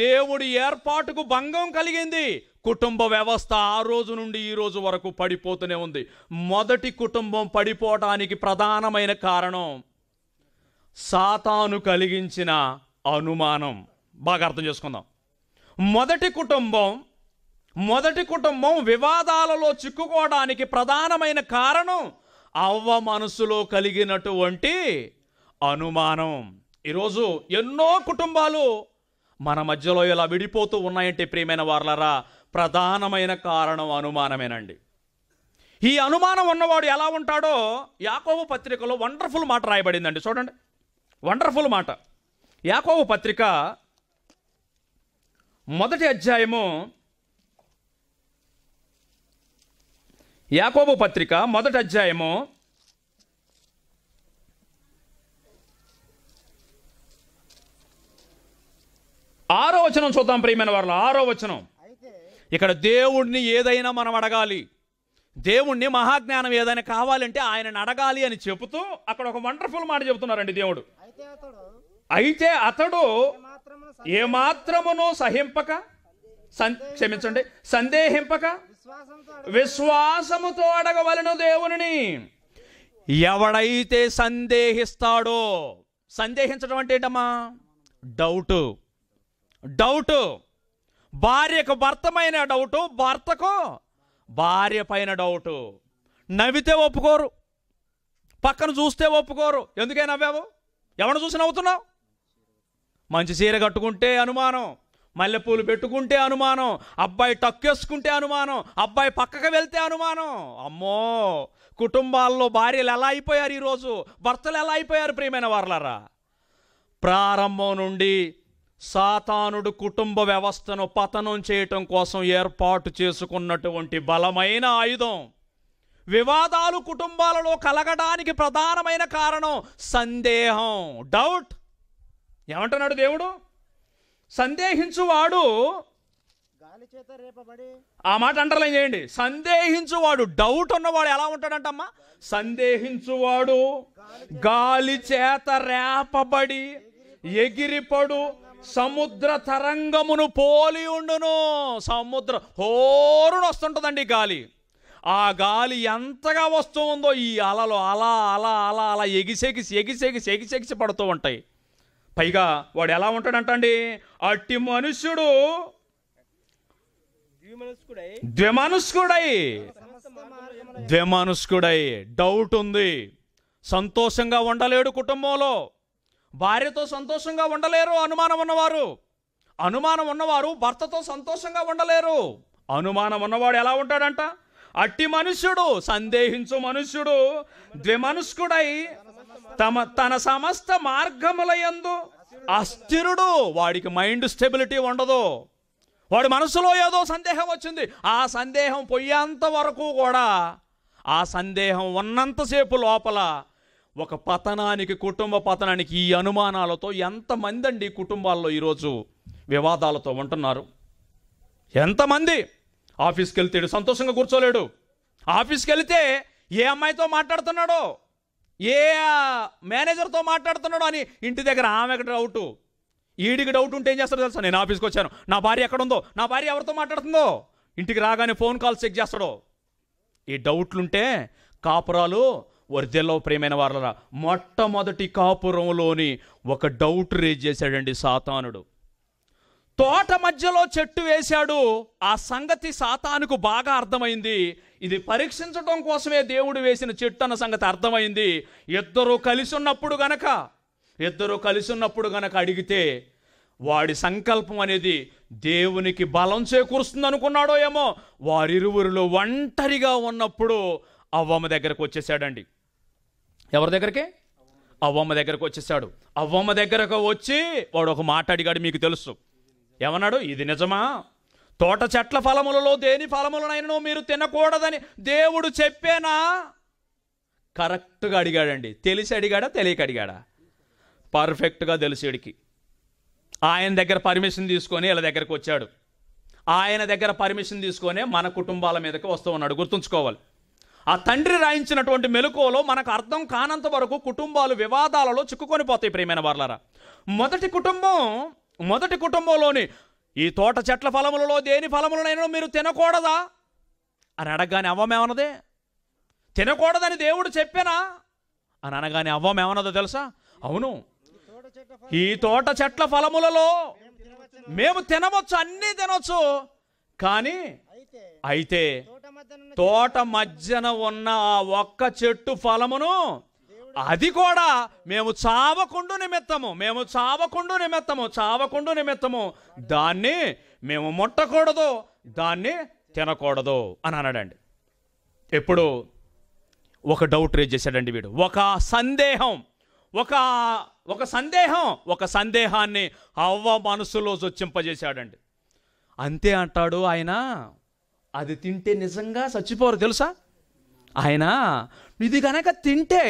దేవుడి ఏర్పాటుకు భంగం కలిగింది కుటుంబ వ్యవస్థ ఆ రోజు నుండి ఈ రోజు వరకు పడిపోతూనే ఉంది మొదటి కుటుంబం పడిపోవటానికి ప్రధానమైన కారణం సాతాను కలిగించిన అనుమానం బాగా అర్థం చేసుకుందాం మొదటి కుటుంబం మొదటి కుటుంబం వివాదాలలో చిక్కుకోవడానికి ప్రధానమైన కారణం అవ్వ మనసులో కలిగినటువంటి అనుమానం ఈరోజు ఎన్నో కుటుంబాలు మన మధ్యలో ఇలా విడిపోతూ ఉన్నాయంటే ప్రియమైన వార్లరా ప్రధానమైన కారణం అనుమానమేనండి ఈ అనుమానం ఉన్నవాడు ఎలా ఉంటాడో యాకోబు పత్రికలో వండర్ఫుల్ మాట రాయబడిందండి చూడండి వండర్ఫుల్ మాట యాకోబు పత్రిక మొదటి అధ్యాయము యాకోబు పత్రిక మొదటి అధ్యాయము ఆరో వచనం చూద్దాం ప్రియమైన వారు ఆరో వచనం ఇక్కడ దేవుణ్ణి ఏదైనా మనం అడగాలి దేవుణ్ణి మహాజ్ఞానం ఏదైనా కావాలంటే ఆయనను అడగాలి అని చెబుతూ అక్కడ ఒక వండర్ఫుల్ మాట చెబుతున్నారండి దేవుడు అయితే అతడు ఏమాత్రమును సహింపక సన్ క్షమించండి సందేహింపక విశ్వాసముతో అడగవలను దేవుని ఎవడైతే సందేహిస్తాడో సందేహించడం అంటే ఏంటమ్మా డౌటు డౌటు భార్యకు భర్తమైన డౌటు భర్తకు భార్య పైన డౌటు నవ్వితే ఒప్పుకోరు పక్కన చూస్తే ఒప్పుకోరు ఎందుకే నవ్వావు ఎవరు చూసి నవ్వుతున్నావు మంచి చీర కట్టుకుంటే అనుమానం మల్లెపూలు పెట్టుకుంటే అనుమానం అబ్బాయి టక్కేసుకుంటే అనుమానం అబ్బాయి పక్కకు వెళ్తే అనుమానం అమ్మో కుటుంబాల్లో భార్యలు ఎలా అయిపోయారు ఈరోజు భర్తలు ఎలా అయిపోయారు ప్రియమైన వారులరా ప్రారంభం నుండి సాతానుడు కుటుంబ వ్యవస్థను పతనం చేయటం కోసం ఏర్పాటు చేసుకున్నటువంటి బలమైన ఆయుధం వివాదాలు కుటుంబాలలో కలగడానికి ప్రధానమైన కారణం సందేహం డౌట్ ఏమంటున్నాడు దేవుడు సందేహించువాడు ఆ మాట అంటలేం చేయండి సందేహించువాడు డౌట్ ఉన్నవాడు ఎలా ఉంటాడంటమ్మా సందేహించువాడు గాలి చేత రేపబడి ఎగిరిపడు సముద్ర తరంగమును పోలి ఉండును సముద్ర హోరును వస్తుంటుందండి గాలి ఆ గాలి ఎంతగా వస్తూ ఉందో ఈ అలలు అలా అలా అలా అలా ఎగిసెగిసి ఎగిసెగిసి ఎగిసెగిసి పడుతూ ఉంటాయి పైగా వాడు ఎలా ఉంటాడంటండి అట్టి మనుష్యుడు ద్విమనుష్కుడై ద్విమనుష్కుడై డౌట్ ఉంది సంతోషంగా ఉండలేడు కుటుంబంలో భార్యతో సంతోషంగా ఉండలేరు అనుమానం ఉన్నవారు అనుమానం ఉన్నవారు భర్తతో సంతోషంగా ఉండలేరు అనుమానం ఉన్నవాడు ఎలా ఉంటాడంట అట్టి మనుష్యుడు సందేహించు మనుష్యుడు ద్విమనుష్కుడై తమ తన సమస్త మార్గములయందు అస్థిరుడు వాడికి మైండ్ స్టెబిలిటీ ఉండదు వాడి మనసులో ఏదో సందేహం వచ్చింది ఆ సందేహం పోయేంత వరకు కూడా ఆ సందేహం ఉన్నంతసేపు లోపల ఒక పతనానికి కుటుంబ పతనానికి ఈ అనుమానాలతో ఎంతమంది అండి కుటుంబాల్లో ఈరోజు వివాదాలతో ఉంటున్నారు ఎంతమంది ఆఫీస్కి వెళ్తాడు సంతోషంగా కూర్చోలేడు ఆఫీస్కి వెళితే ఏ అమ్మాయితో మాట్లాడుతున్నాడో ఏ మేనేజర్తో మాట్లాడుతున్నాడో అని ఇంటి దగ్గర ఆమెకు డౌటు ఈడికి డౌట్ ఉంటే ఏం చేస్తాడో తెలుసా నేను ఆఫీస్కి వచ్చాను నా భార్య ఎక్కడుందో నా భార్య ఎవరితో మాట్లాడుతుందో ఇంటికి రాగానే ఫోన్ కాల్ చెక్ చేస్తాడో ఈ డౌట్లుంటే కాపురాలు వర్ధెలో ప్రేమైన వారలరా మొట్టమొదటి కాపురంలోని ఒక డౌట్ రేజ్ చేశాడండి సాతానుడు తోట మధ్యలో చెట్టు వేశాడు ఆ సంగతి సాతానుకు బాగా అర్థమైంది ఇది పరీక్షించడం కోసమే దేవుడు వేసిన చెట్టు అన్న సంగతి అర్థమైంది ఇద్దరు కలిసి ఉన్నప్పుడు గనక ఇద్దరు కలిసి ఉన్నప్పుడు గనక అడిగితే వాడి సంకల్పం అనేది దేవునికి బలం చేకూరుస్తుంది అనుకున్నాడో ఏమో వారిరువురిలో ఒంటరిగా ఉన్నప్పుడు అవ్వమ్మ దగ్గరకు వచ్చేసాడండి ఎవరి దగ్గరికి అవ్వమ్మ దగ్గరకు వచ్చేసాడు అవ్వమ్మ దగ్గరకు వచ్చి వాడు ఒక మాట అడిగాడు మీకు తెలుసు ఏమన్నాడు ఇది నిజమా తోట చెట్ల ఫలములలో దేని ఫలములనైనా మీరు తినకూడదని దేవుడు చెప్పేనా కరెక్ట్గా అడిగాడండి తెలిసి అడిగాడా తెలియక అడిగాడా పర్ఫెక్ట్గా తెలిసేడికి ఆయన దగ్గర పర్మిషన్ తీసుకొని వీళ్ళ దగ్గరకు వచ్చాడు ఆయన దగ్గర పర్మిషన్ తీసుకొని మన కుటుంబాల మీదకి వస్తూ ఉన్నాడు గుర్తుంచుకోవాలి ఆ తండ్రి రాయించినటువంటి మెలకువలో మనకు అర్థం కానంత వరకు కుటుంబాలు వివాదాలలో చిక్కుకొని పోతాయి ప్రియమైన వర్లరా మొదటి కుటుంబం మొదటి కుటుంబంలోని ఈ తోట చెట్ల ఫలములలో దేని ఫలములనైనా మీరు తినకూడదా అని అడగగానే అవ్వమేమన్నదే తినకూడదని దేవుడు చెప్పానా అని అనగానే అవ్వమేమన్నదో తెలుసా అవును ఈ తోట చెట్ల ఫలములలో మేము తినవచ్చు అన్నీ తినవచ్చు కానీ అయితే తోట మధ్యన ఉన్న ఆ ఒక్క చెట్టు ఫలమును అది కూడా మేము చావకుండు నిమిత్తము మేము చావకుండు నిమిత్తము చావకుండు నిమిత్తము దాన్ని మేము ముట్టకూడదు దాన్ని తినకూడదు అని అన్నాడండి ఎప్పుడు ఒక డౌట్ రేజ్ చేశాడండి వీడు ఒక సందేహం ఒక ఒక సందేహం ఒక సందేహాన్ని అవ్వ మనసులో చొచ్చింపజేశాడండి అంతే అంటాడు ఆయన అది తింటే నిజంగా చచ్చిపోరు తెలుసా ఆయన ఇది కనుక తింటే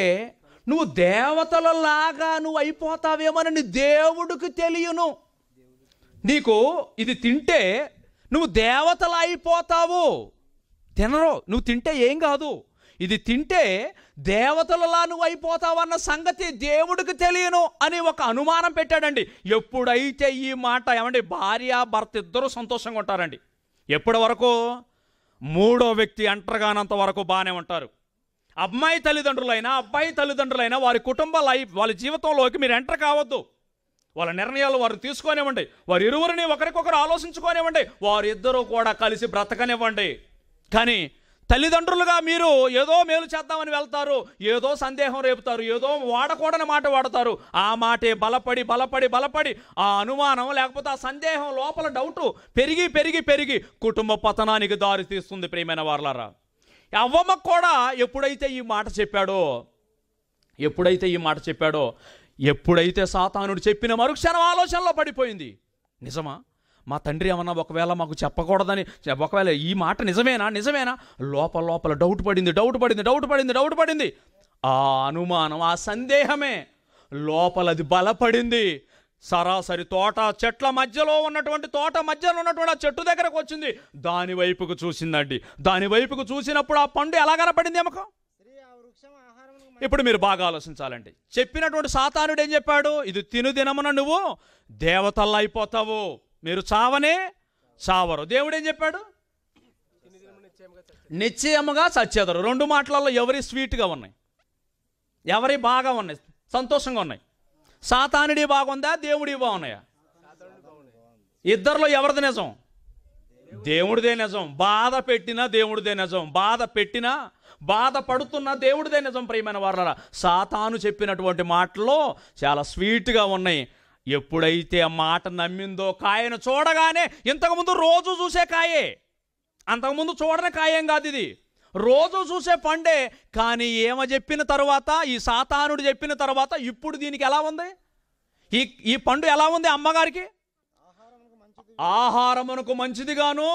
నువ్వు దేవతలలాగా నువ్వు అయిపోతావేమోనని దేవుడికి తెలియను నీకు ఇది తింటే నువ్వు దేవతలు అయిపోతావు తినరు నువ్వు తింటే ఏం కాదు ఇది తింటే దేవతలలా నువ్వు అయిపోతావన్న సంగతి దేవుడికి తెలియను అని ఒక అనుమానం పెట్టాడండి ఎప్పుడైతే ఈ మాట ఏమండి భార్య భర్త ఇద్దరు సంతోషంగా ఉంటారండి ఎప్పటి వరకు మూడో వ్యక్తి అంటరగానంత వరకు బాగానే ఉంటారు అమ్మాయి తల్లిదండ్రులైనా అబ్బాయి తల్లిదండ్రులైనా వారి కుటుంబ లైఫ్ వాళ్ళ జీవితంలోకి మీరు ఎంటర్ కావద్దు వాళ్ళ నిర్ణయాలు వారు తీసుకోనివ్వండి వారి ఇరువురిని ఒకరికొకరు ఆలోచించుకోనివ్వండి వారిద్దరూ కూడా కలిసి బ్రతకనివ్వండి కానీ తల్లిదండ్రులుగా మీరు ఏదో మేలు చేద్దామని వెళ్తారు ఏదో సందేహం రేపుతారు ఏదో వాడకూడని మాట వాడతారు ఆ మాటే బలపడి బలపడి బలపడి ఆ అనుమానం లేకపోతే ఆ సందేహం లోపల డౌటు పెరిగి పెరిగి పెరిగి కుటుంబ పతనానికి దారి తీస్తుంది ప్రియమైన వారలారా అవ్వమ్మ కూడా ఎప్పుడైతే ఈ మాట చెప్పాడో ఎప్పుడైతే ఈ మాట చెప్పాడో ఎప్పుడైతే సాతానుడు చెప్పిన మరుక్షణం ఆలోచనలో పడిపోయింది నిజమా మా తండ్రి ఏమన్నా ఒకవేళ మాకు చెప్పకూడదని ఒకవేళ ఈ మాట నిజమేనా నిజమేనా లోపల లోపల డౌట్ పడింది డౌట్ పడింది డౌట్ పడింది డౌట్ పడింది ఆ అనుమానం ఆ సందేహమే లోపలది బలపడింది సరాసరి తోట చెట్ల మధ్యలో ఉన్నటువంటి తోట మధ్యలో ఉన్నటువంటి ఆ చెట్టు దగ్గరకు వచ్చింది దాని వైపుకు చూసిందండి దాని వైపుకు చూసినప్పుడు ఆ పండు ఎలా కనపడింది ఏమకో ఇప్పుడు మీరు బాగా ఆలోచించాలండి చెప్పినటువంటి సాతానుడు ఏం చెప్పాడు ఇది తిను దినమున నువ్వు దేవతల్లా అయిపోతావు మీరు చావనే చావరు దేవుడు ఏం చెప్పాడు నిశ్చయముగా చచ్చేదరు రెండు మాటలలో ఎవరి స్వీట్గా ఉన్నాయి ఎవరి బాగా ఉన్నాయి సంతోషంగా ఉన్నాయి సాతానుడి బాగుందా దేవుడి బాగున్నాయా ఇద్దరిలో ఎవరిది నిజం దేవుడిదే నిజం బాధ పెట్టినా దేవుడిదే నిజం బాధ పెట్టినా బాధ పడుతున్నా దేవుడిదే నిజం ప్రియమైన వాళ్ళ సాతాను చెప్పినటువంటి మాటల్లో చాలా స్వీట్గా ఉన్నాయి ఎప్పుడైతే ఆ మాట నమ్మిందో కాయను చూడగానే ఇంతకుముందు రోజు చూసే కాయే అంతకుముందు చూడని కాయం కాదు ఇది రోజు చూసే పండే కానీ ఏమ చెప్పిన తర్వాత ఈ సాతానుడు చెప్పిన తర్వాత ఇప్పుడు దీనికి ఎలా ఉంది ఈ ఈ పండు ఎలా ఉంది అమ్మగారికి ఆహారమునకు మంచిదిగాను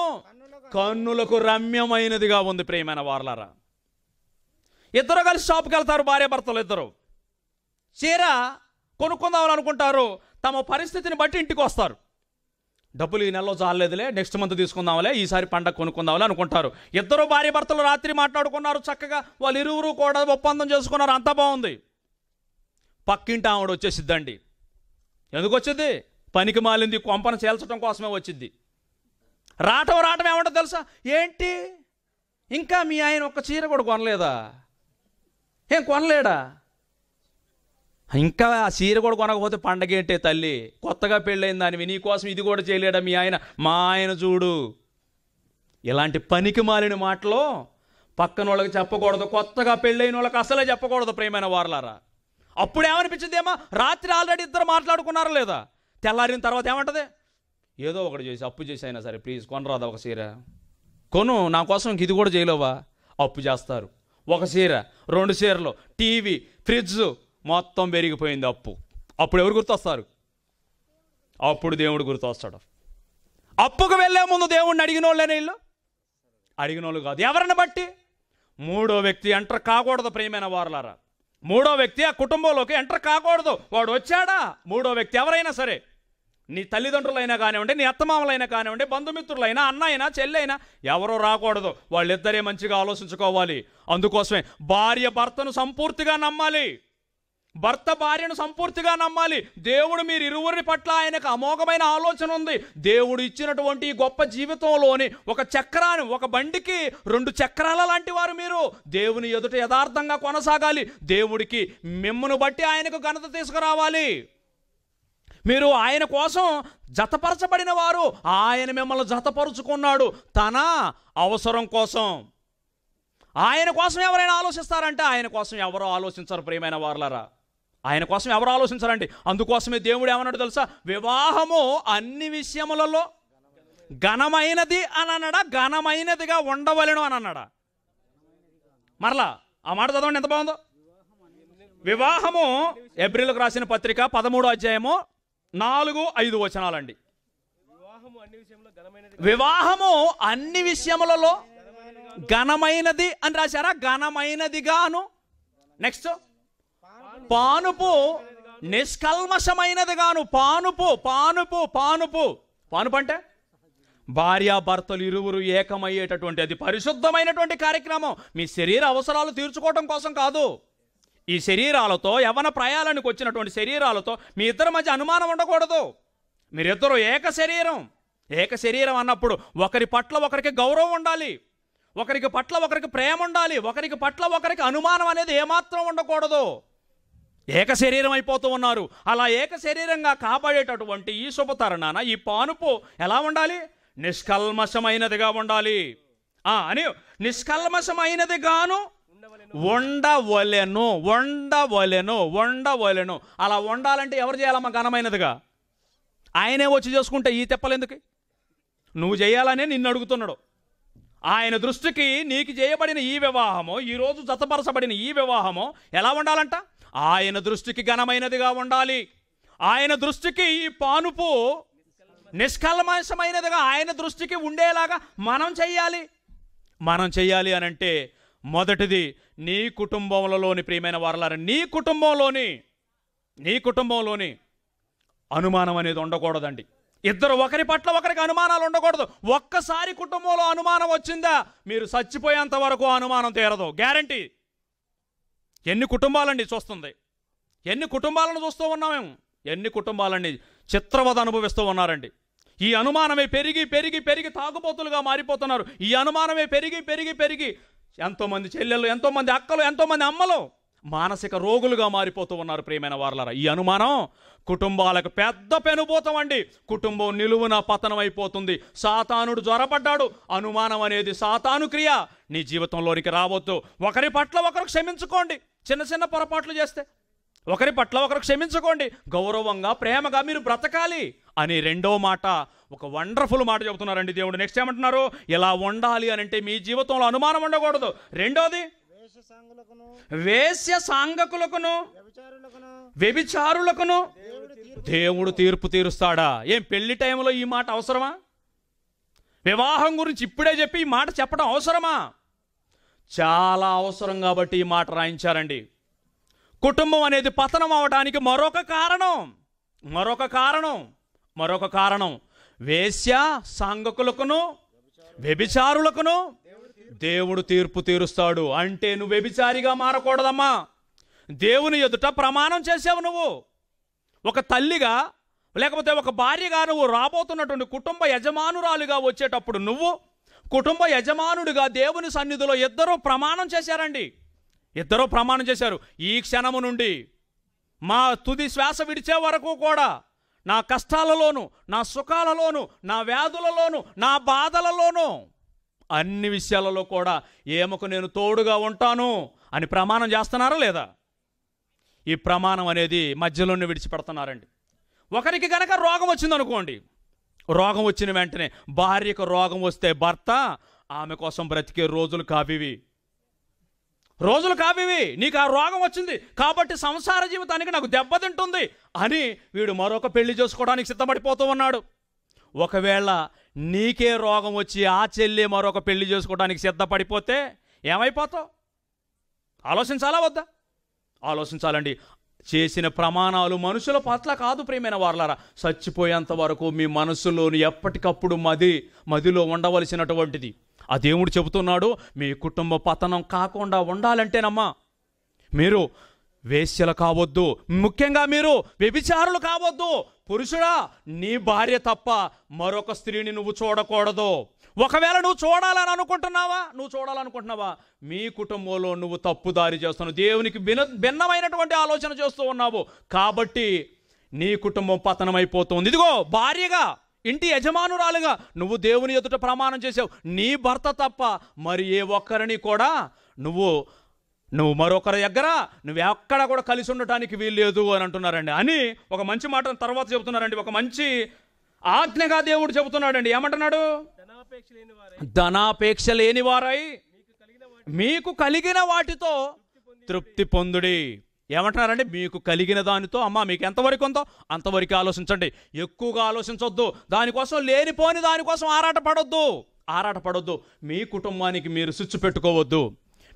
కన్నులకు రమ్యమైనదిగా ఉంది ప్రియమైన వార్లరా ఇద్దరు కలిసి షాప్కి వెళ్తారు భార్యాభర్తలు ఇద్దరు చీర కొనుక్కుందామని అనుకుంటారు తమ పరిస్థితిని బట్టి ఇంటికి వస్తారు డబ్బులు ఈ నెలలో చాలలేదులే నెక్స్ట్ మంత్ తీసుకుందాంలే ఈసారి పండగ కొనుక్కుందాంలే అనుకుంటారు ఇద్దరు భార్య భర్తలు రాత్రి మాట్లాడుకున్నారు చక్కగా వాళ్ళు ఇరువురు కూడా ఒప్పందం చేసుకున్నారు అంత బాగుంది పక్కింటి ఆవిడ వచ్చేసిద్దండి ఎందుకు వచ్చింది పనికి మాలింది కొంపన చేల్చడం కోసమే వచ్చింది రాటం రావటం ఏమంటో తెలుసా ఏంటి ఇంకా మీ ఆయన ఒక్క చీర కూడా కొనలేదా ఏం కొనలేడా ఇంకా ఆ చీర కూడా కొనకపోతే పండగ ఏంటే తల్లి కొత్తగా పెళ్ళైంది దానివి నీ కోసం ఇది కూడా చేయలేడా మీ ఆయన మా ఆయన చూడు ఇలాంటి పనికి మాలిన మాటలు పక్కన వాళ్ళకి చెప్పకూడదు కొత్తగా పెళ్ళైన వాళ్ళకి అసలే చెప్పకూడదు ప్రేమైన వారలారా అప్పుడు ఏమనిపించిందేమో రాత్రి ఆల్రెడీ ఇద్దరు మాట్లాడుకున్నారా లేదా తెల్లారిన తర్వాత ఏమంటది ఏదో ఒకటి చేసి అప్పు చేసి అయినా సరే ప్లీజ్ కొనరాదు ఒక చీర కొను నా కోసం ఇది కూడా చేయలేవా అప్పు చేస్తారు ఒక చీర రెండు చీరలు టీవీ ఫ్రిడ్జ్ మొత్తం పెరిగిపోయింది అప్పు అప్పుడు ఎవరు గుర్తొస్తారు అప్పుడు దేవుడు గుర్తొస్తాడు అప్పుకు వెళ్ళే ముందు దేవుడిని అడిగిన వాళ్ళేనే ఇల్లు అడిగిన వాళ్ళు కాదు ఎవరిని బట్టి మూడో వ్యక్తి ఎంటర్ కాకూడదు ప్రియమైన వారులారా మూడో వ్యక్తి ఆ కుటుంబంలోకి ఎంటర్ కాకూడదు వాడు వచ్చాడా మూడో వ్యక్తి ఎవరైనా సరే నీ తల్లిదండ్రులైనా కానివ్వండి నీ అత్తమామలైనా కానివ్వండి బంధుమిత్రులైనా అన్నైనా చెల్లైనా ఎవరో రాకూడదు వాళ్ళిద్దరే మంచిగా ఆలోచించుకోవాలి అందుకోసమే భార్య భర్తను సంపూర్తిగా నమ్మాలి భర్త భార్యను సంపూర్తిగా నమ్మాలి దేవుడు మీరు ఇరువురి పట్ల ఆయనకు అమోఘమైన ఆలోచన ఉంది దేవుడు ఇచ్చినటువంటి గొప్ప జీవితంలోని ఒక చక్రాన్ని ఒక బండికి రెండు చక్రాల లాంటి వారు మీరు దేవుని ఎదుట యథార్థంగా కొనసాగాలి దేవుడికి మిమ్మను బట్టి ఆయనకు ఘనత తీసుకురావాలి మీరు ఆయన కోసం జతపరచబడిన వారు ఆయన మిమ్మల్ని జతపరుచుకున్నాడు తన అవసరం కోసం ఆయన కోసం ఎవరైనా ఆలోచిస్తారంటే ఆయన కోసం ఎవరో ఆలోచించరు ప్రియమైన వార్లరా ఆయన కోసం ఎవరు ఆలోచించాలండి అందుకోసమే దేవుడు ఏమన్నాడు తెలుసా వివాహము అన్ని విషయములలో ఘనమైనది అని అన్నాడా ఘనమైనదిగా ఉండవలను అని అన్నాడా మరలా ఆ మాట చదవండి ఎంత బాగుందో వివాహము ఏప్రిల్కి రాసిన పత్రిక పదమూడు అధ్యాయము నాలుగు ఐదు వచనాలండి వివాహము అన్ని విషయములలో ఘనమైనది అని రాశారా ఘనమైనదిగాను నెక్స్ట్ పానుపు నిష్కల్మషమైనదిగాను పానుపు పానుపు పానుపు పానుపు అంటే భార్యాభర్తలు ఇరువురు ఏకమయ్యేటటువంటి అది పరిశుద్ధమైనటువంటి కార్యక్రమం మీ శరీర అవసరాలు తీర్చుకోవటం కోసం కాదు ఈ శరీరాలతో యవన ప్రయాణానికి వచ్చినటువంటి శరీరాలతో మీ ఇద్దరి మధ్య అనుమానం ఉండకూడదు మీరిద్దరూ ఏక శరీరం ఏక శరీరం అన్నప్పుడు ఒకరి పట్ల ఒకరికి గౌరవం ఉండాలి ఒకరికి పట్ల ఒకరికి ప్రేమ ఉండాలి ఒకరికి పట్ల ఒకరికి అనుమానం అనేది ఏమాత్రం ఉండకూడదు ఏక శరీరం అయిపోతూ ఉన్నారు అలా ఏక శరీరంగా కాపాడేటటువంటి ఈ శుభతరణాన ఈ పానుపు ఎలా ఉండాలి నిష్కల్మషమైనదిగా ఉండాలి అని నిష్కల్మషమైనది వండవలెను ఉండవలెను ఉండవలెను ఉండవలెను అలా వండాలంటే ఎవరు చేయాలమ్మా ఘనమైనదిగా ఆయనే వచ్చి చేసుకుంటే ఈ తెప్పలెందుకు నువ్వు చేయాలనే నిన్ను అడుగుతున్నాడు ఆయన దృష్టికి నీకు చేయబడిన ఈ వివాహము ఈరోజు జతపరచబడిన ఈ వివాహము ఎలా ఉండాలంట ఆయన దృష్టికి ఘనమైనదిగా ఉండాలి ఆయన దృష్టికి ఈ పానుపు నిష్కల్మషమైనదిగా ఆయన దృష్టికి ఉండేలాగా మనం చెయ్యాలి మనం చెయ్యాలి అని అంటే మొదటిది నీ కుటుంబంలోని ప్రియమైన వారలారా నీ కుటుంబంలోని నీ కుటుంబంలోని అనుమానం అనేది ఉండకూడదండి ఇద్దరు ఒకరి పట్ల ఒకరికి అనుమానాలు ఉండకూడదు ఒక్కసారి కుటుంబంలో అనుమానం వచ్చిందా మీరు చచ్చిపోయేంత వరకు అనుమానం తీరదు గ్యారంటీ ఎన్ని కుటుంబాలండి చూస్తుంది ఎన్ని కుటుంబాలను చూస్తూ ఉన్నాం మేము ఎన్ని కుటుంబాలని చిత్రవద అనుభవిస్తూ ఉన్నారండి ఈ అనుమానమే పెరిగి పెరిగి పెరిగి తాగుబోతులుగా మారిపోతున్నారు ఈ అనుమానమే పెరిగి పెరిగి పెరిగి ఎంతోమంది చెల్లెలు ఎంతోమంది అక్కలు ఎంతోమంది అమ్మలు మానసిక రోగులుగా మారిపోతూ ఉన్నారు ప్రియమైన వార్లరా ఈ అనుమానం కుటుంబాలకు పెద్ద పెనుబోతం అండి కుటుంబం నిలువున పతనం అయిపోతుంది సాతానుడు జ్వరపడ్డాడు అనుమానం అనేది సాతాను క్రియ నీ జీవితంలోనికి రావద్దు ఒకరి పట్ల ఒకరు క్షమించుకోండి చిన్న చిన్న పొరపాట్లు చేస్తే ఒకరి పట్ల ఒకరు క్షమించుకోండి గౌరవంగా ప్రేమగా మీరు బ్రతకాలి అని రెండో మాట ఒక వండర్ఫుల్ మాట చెబుతున్నారండి దేవుడు నెక్స్ట్ ఏమంటున్నారు ఇలా ఉండాలి అని అంటే మీ జీవితంలో అనుమానం ఉండకూడదు రెండోది వేశ్య సాంగకులకును వ్యభిచారులకును దేవుడు తీర్పు తీరుస్తాడా ఏం పెళ్లి టైంలో ఈ మాట అవసరమా వివాహం గురించి ఇప్పుడే చెప్పి ఈ మాట చెప్పడం అవసరమా చాలా అవసరం కాబట్టి ఈ మాట రాయించారండి కుటుంబం అనేది పతనం అవడానికి మరొక కారణం మరొక కారణం మరొక కారణం వేశ్య సాంగకులకును వ్యభిచారులకును దేవుడు తీర్పు తీరుస్తాడు అంటే నువ్వు వ్యభిచారిగా మారకూడదమ్మా దేవుని ఎదుట ప్రమాణం చేసావు నువ్వు ఒక తల్లిగా లేకపోతే ఒక భార్యగా నువ్వు రాబోతున్నటువంటి కుటుంబ యజమానురాలుగా వచ్చేటప్పుడు నువ్వు కుటుంబ యజమానుడిగా దేవుని సన్నిధిలో ఇద్దరూ ప్రమాణం చేశారండి ఇద్దరూ ప్రమాణం చేశారు ఈ క్షణము నుండి మా తుది శ్వాస విడిచే వరకు కూడా నా కష్టాలలోను నా సుఖాలలోను నా వ్యాధులలోను నా బాధలలోను అన్ని విషయాలలో కూడా ఏమకు నేను తోడుగా ఉంటాను అని ప్రమాణం చేస్తున్నారా లేదా ఈ ప్రమాణం అనేది మధ్యలోనే విడిచిపెడుతున్నారండి ఒకరికి కనుక రోగం వచ్చిందనుకోండి రోగం వచ్చిన వెంటనే భార్యకు రోగం వస్తే భర్త ఆమె కోసం బ్రతికే రోజులు కావివి రోజులు కావివి నీకు ఆ రోగం వచ్చింది కాబట్టి సంసార జీవితానికి నాకు దెబ్బతింటుంది అని వీడు మరొక పెళ్లి చేసుకోవడానికి సిద్ధపడిపోతూ ఉన్నాడు ఒకవేళ నీకే రోగం వచ్చి ఆ చెల్లి మరొక పెళ్లి చేసుకోవడానికి సిద్ధపడిపోతే ఏమైపోతావు ఆలోచించాలా వద్దా ఆలోచించాలండి చేసిన ప్రమాణాలు మనుషుల పట్ల కాదు ప్రియమైన వారలారా చచ్చిపోయేంత వరకు మీ మనసులోని ఎప్పటికప్పుడు మది మదిలో ఉండవలసినటువంటిది ఆ దేవుడు చెబుతున్నాడు మీ కుటుంబ పతనం కాకుండా ఉండాలంటేనమ్మా మీరు వేశ్యలు కావద్దు ముఖ్యంగా మీరు వ్యభిచారులు కావద్దు పురుషుడా నీ భార్య తప్ప మరొక స్త్రీని నువ్వు చూడకూడదు ఒకవేళ నువ్వు చూడాలని అనుకుంటున్నావా నువ్వు చూడాలనుకుంటున్నావా మీ కుటుంబంలో నువ్వు తప్పుదారి చేస్తున్నావు దేవునికి భిన్న భిన్నమైనటువంటి ఆలోచన చేస్తూ ఉన్నావు కాబట్టి నీ కుటుంబం పతనమైపోతుంది ఇదిగో భార్యగా ఇంటి యజమానురాలుగా నువ్వు దేవుని ఎదుట ప్రమాణం చేసావు నీ భర్త తప్ప మరి ఏ ఒక్కరిని కూడా నువ్వు నువ్వు మరొకరి దగ్గర నువ్వు ఎక్కడ కూడా కలిసి ఉండటానికి వీల్లేదు అని అంటున్నారండి అని ఒక మంచి మాట తర్వాత చెబుతున్నారండి ఒక మంచి ఆజ్ఞగా దేవుడు చెబుతున్నాడండి ఏమంటున్నాడు ధనాపేక్ష లేని వారై మీకు కలిగిన వాటితో తృప్తి పొందుడి ఏమంటున్నారండి మీకు కలిగిన దానితో అమ్మ మీకు ఎంతవరకు ఉందో అంతవరకు ఆలోచించండి ఎక్కువగా ఆలోచించొద్దు దానికోసం లేనిపోని దానికోసం ఆరాట పడొద్దు మీ కుటుంబానికి మీరు స్విచ్ పెట్టుకోవద్దు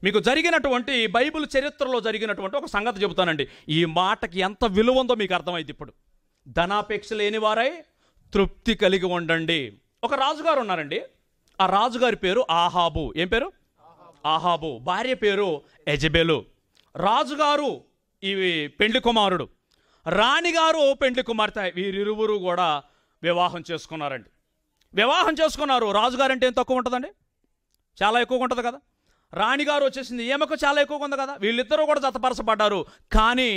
మీకు జరిగినటువంటి బైబిల్ చరిత్రలో జరిగినటువంటి ఒక సంగతి చెబుతానండి ఈ మాటకి ఎంత విలువ ఉందో మీకు అర్థమైంది ఇప్పుడు ధనాపేక్ష లేని వారై తృప్తి కలిగి ఉండండి ఒక రాజుగారు ఉన్నారండి ఆ రాజుగారి పేరు ఆహాబు ఏం పేరు ఆహాబు భార్య పేరు ఎజబెలు రాజుగారు ఇవి పెండ్లి కుమారుడు రాణిగారు పెండ్లి కుమార్తె వీరిరువురు కూడా వివాహం చేసుకున్నారండి వివాహం చేసుకున్నారు రాజుగారు అంటే ఏం తక్కువ ఉంటుందండి చాలా ఎక్కువగా ఉంటుంది కదా రాణిగారు వచ్చేసింది ఏమకు చాలా ఎక్కువగా ఉంది కదా వీళ్ళిద్దరూ కూడా జతపరచబడ్డారు కానీ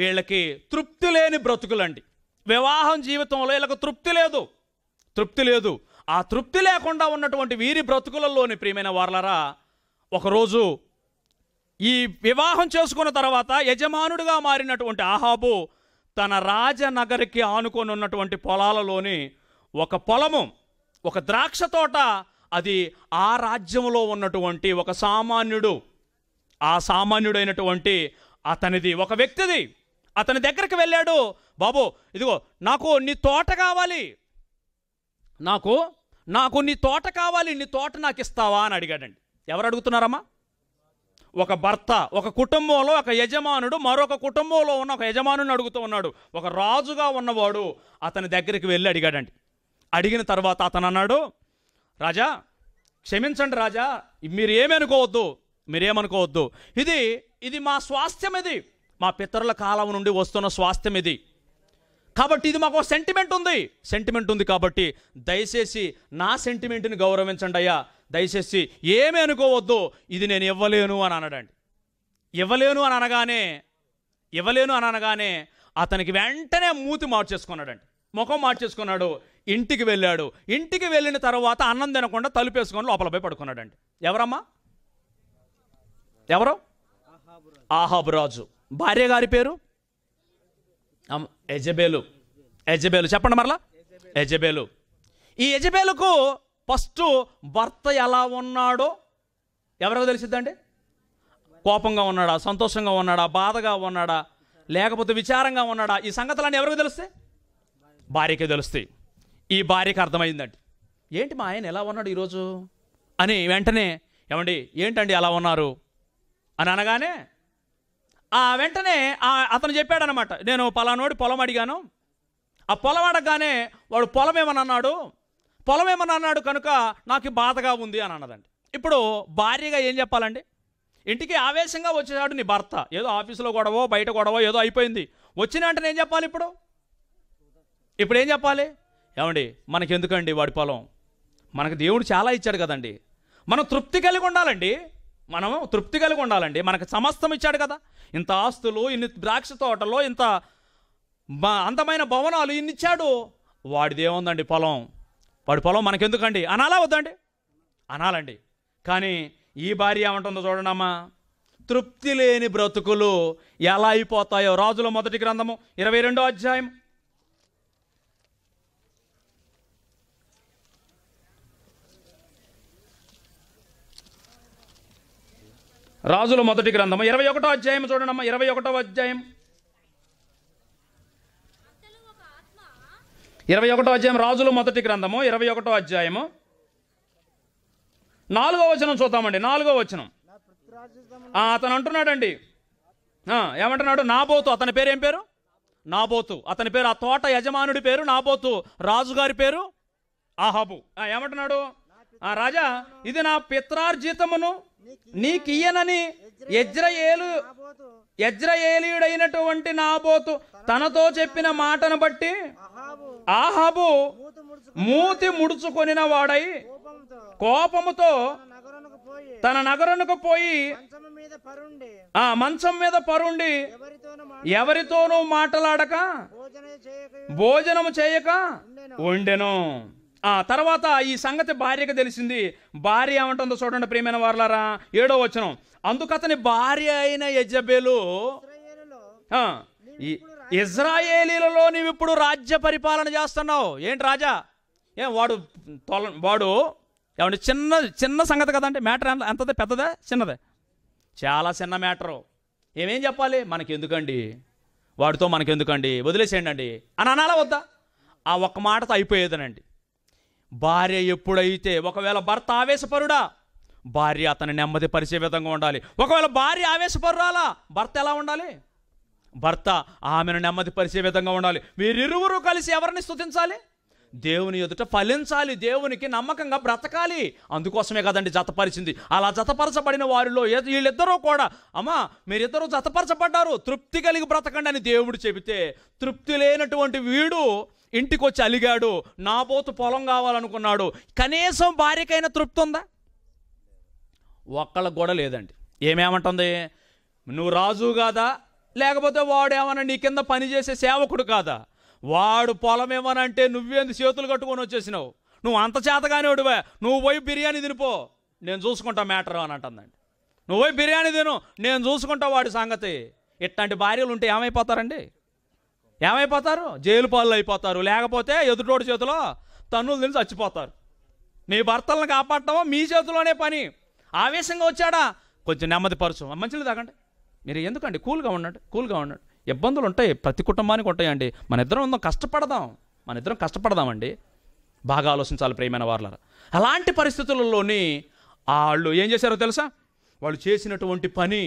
వీళ్ళకి తృప్తి లేని బ్రతుకులండి వివాహం జీవితంలో వీళ్ళకు తృప్తి లేదు తృప్తి లేదు ఆ తృప్తి లేకుండా ఉన్నటువంటి వీరి బ్రతుకులలోని ప్రియమైన వార్లరా ఒకరోజు ఈ వివాహం చేసుకున్న తర్వాత యజమానుడిగా మారినటువంటి ఆహాబు తన రాజనగరికి ఆనుకొని ఉన్నటువంటి పొలాలలోని ఒక పొలము ఒక ద్రాక్ష తోట అది ఆ రాజ్యంలో ఉన్నటువంటి ఒక సామాన్యుడు ఆ సామాన్యుడైనటువంటి అతనిది ఒక వ్యక్తిది అతని దగ్గరికి వెళ్ళాడు బాబు ఇదిగో నాకు నీ తోట కావాలి నాకు నాకు నీ తోట కావాలి నీ తోట నాకు ఇస్తావా అని అడిగాడండి ఎవరు అడుగుతున్నారమ్మా ఒక భర్త ఒక కుటుంబంలో ఒక యజమానుడు మరొక కుటుంబంలో ఉన్న ఒక యజమానుని అడుగుతూ ఉన్నాడు ఒక రాజుగా ఉన్నవాడు అతని దగ్గరికి వెళ్ళి అడిగాడండి అడిగిన తర్వాత అతను అన్నాడు రాజా క్షమించండి రాజా మీరు ఏమనుకోవద్దు మీరేమనుకోవద్దు ఇది ఇది మా స్వాస్థ్యం ఇది మా పితరుల కాలం నుండి వస్తున్న స్వాస్థ్యం ఇది కాబట్టి ఇది మాకు సెంటిమెంట్ ఉంది సెంటిమెంట్ ఉంది కాబట్టి దయచేసి నా సెంటిమెంట్ని గౌరవించండి అయ్యా దయచేసి ఏమీ అనుకోవద్దు ఇది నేను ఇవ్వలేను అని అనడండి ఇవ్వలేను అని అనగానే ఇవ్వలేను అని అనగానే అతనికి వెంటనే మూతి మార్చేసుకున్నాడండి ముఖం మార్చేసుకున్నాడు ఇంటికి వెళ్ళాడు ఇంటికి వెళ్ళిన తర్వాత అన్నం తినకుండా తలుపేసుకొని లోపల పోయి పడుకున్నాడండి ఎవరమ్మా ఎవరు ఆహాబురాజు భార్య గారి పేరు ఎజబేలు ఎజబేలు చెప్పండి మరలా ఎజబేలు ఈ యజబేలుకు ఫస్ట్ భర్త ఎలా ఉన్నాడో ఎవరికో తెలిసిద్దండి కోపంగా ఉన్నాడా సంతోషంగా ఉన్నాడా బాధగా ఉన్నాడా లేకపోతే విచారంగా ఉన్నాడా ఈ సంగతులన్నీ ఎవరికి తెలుస్తాయి భార్యకే తెలుస్తాయి ఈ భార్యకు అర్థమైందండి ఏంటి మా ఆయన ఎలా ఉన్నాడు ఈరోజు అని వెంటనే ఏమండి ఏంటండి అలా ఉన్నారు అని అనగానే ఆ వెంటనే అతను చెప్పాడనమాట నేను పలానోడి పొలం అడిగాను ఆ పొలం అడగగానే వాడు పొలం అన్నాడు పొలం అన్నాడు కనుక నాకు బాధగా ఉంది అని అన్నదండి ఇప్పుడు భార్యగా ఏం చెప్పాలండి ఇంటికి ఆవేశంగా వచ్చేసాడు నీ భర్త ఏదో ఆఫీసులో గొడవో బయట గొడవ ఏదో అయిపోయింది వచ్చిన వెంటనే ఏం చెప్పాలి ఇప్పుడు ఇప్పుడు ఏం చెప్పాలి ఏమండి మనకెందుకండి వాడి పొలం మనకు దేవుడు చాలా ఇచ్చాడు కదండి మనం తృప్తి కలిగి ఉండాలండి మనం తృప్తి కలిగి ఉండాలండి మనకు సమస్తం ఇచ్చాడు కదా ఇంత ఆస్తులు ఇన్ని ద్రాక్ష తోటలో ఇంత అందమైన భవనాలు ఇన్ని ఇచ్చాడు ఏముందండి పొలం వాడి పొలం మనకెందుకండి అనాలా వద్దండి అనాలండి కానీ ఈ భార్య ఏమంటుందో చూడనమ్మా తృప్తి లేని బ్రతుకులు ఎలా అయిపోతాయో రాజుల మొదటి గ్రంథము ఇరవై రెండో అధ్యాయం రాజుల మొదటి గ్రంథం ఇరవై ఒకటో అధ్యాయం చూడండి అమ్మ ఇరవై ఒకటో అధ్యాయం ఇరవై ఒకటో అధ్యాయం రాజుల మొదటి గ్రంథము ఇరవై ఒకటో అధ్యాయము నాలుగో వచనం చూద్దామండి నాలుగో వచనం అతను అంటున్నాడండి ఏమంటున్నాడు నాబోతు అతని పేరు ఏం పేరు నాబోతు అతని పేరు ఆ తోట యజమానుడి పేరు నాబోతు రాజుగారి పేరు ఆహాబు ఏమంటున్నాడు ఆ రాజా ఇది నా పిత్రార్జితమును నీకియ్యనని ఎజ్రయేలు ఎజ్రయేలీయుడైనటువంటి నాబోతు తనతో చెప్పిన మాటను బట్టి ఆహాబు మూతి ముడుచుకొనిన వాడై కోపముతో తన నగరనుకు పోయి ఆ మంచం మీద పరుండి ఎవరితోనూ మాట్లాడక భోజనము చేయక ఉండెను ఆ తర్వాత ఈ సంగతి భార్యకు తెలిసింది భార్య ఏమంటుందో చూడండి ప్రియమైన వారులారా ఏడో వచ్చనం అందుకతని భార్య అయిన యజబేలు ఇజ్రాయేలీలలో నీవు ఇప్పుడు రాజ్య పరిపాలన చేస్తున్నావు ఏంటి రాజా ఏం వాడు తొల వాడు ఏమంటే చిన్న చిన్న సంగతి కదంటే మ్యాటర్ ఎంతదే పెద్దదే చిన్నదే చాలా చిన్న మ్యాటరు ఏమేం చెప్పాలి మనకెందుకండి వాడితో మనకెందుకండి వదిలేసేయండి అండి అని అనాలా వద్దా ఆ ఒక్క మాటతో అయిపోయేదనండి భార్య ఎప్పుడైతే ఒకవేళ భర్త ఆవేశపరుడా భార్య అతను నెమ్మది పరిచే విధంగా ఉండాలి ఒకవేళ భార్య ఆవేశపరురాలా భర్త ఎలా ఉండాలి భర్త ఆమెను నెమ్మది పరిచే విధంగా ఉండాలి వీరిరువురు కలిసి ఎవరిని స్థుతించాలి దేవుని ఎదుట ఫలించాలి దేవునికి నమ్మకంగా బ్రతకాలి అందుకోసమే కదండి జతపరిచింది అలా జతపరచబడిన వారిలో వీళ్ళిద్దరూ కూడా అమ్మా మీరిద్దరూ జతపరచబడ్డారు తృప్తి కలిగి బ్రతకండి అని దేవుడు చెబితే తృప్తి లేనటువంటి వీడు ఇంటికి వచ్చి అలిగాడు నా పోతు పొలం కావాలనుకున్నాడు కనీసం భార్యకైనా తృప్తి ఉందా ఒక్కళ్ళ గొడ లేదండి ఏమేమంటుంది నువ్వు రాజు కాదా లేకపోతే వాడు ఏమన్నా నీ కింద పనిచేసే సేవకుడు కాదా వాడు పొలం ఏమనంటే నువ్వేంది చేతులు కట్టుకొని వచ్చేసినావు నువ్వు అంత చేతగానే ఉడివా నువ్వు పోయి బిర్యానీ తినిపో నేను చూసుకుంటా మ్యాటర్ అని అంటుందండి నువ్వు పోయి బిర్యానీ తిను నేను చూసుకుంటా వాడి సంగతి ఇట్లాంటి భార్యలు ఉంటే ఏమైపోతారండి ఏమైపోతారు జైలు పాలు అయిపోతారు లేకపోతే ఎదుటోడి చేతిలో తన్నులు తెలిసి చచ్చిపోతారు నీ భర్తలను కాపాడటమో మీ చేతిలోనే పని ఆవేశంగా వచ్చాడా కొంచెం నెమ్మది పరచు మంచిది తాగండి మీరు ఎందుకండి కూల్గా ఉండండి కూల్గా ఉండండి ఇబ్బందులు ఉంటాయి ప్రతి కుటుంబానికి ఉంటాయండి మన ఇద్దరం ఉందాం కష్టపడదాం మన ఇద్దరం కష్టపడదామండి బాగా ఆలోచించాలి ప్రేమైన వారులారా అలాంటి పరిస్థితులలోని వాళ్ళు ఏం చేశారో తెలుసా వాళ్ళు చేసినటువంటి పని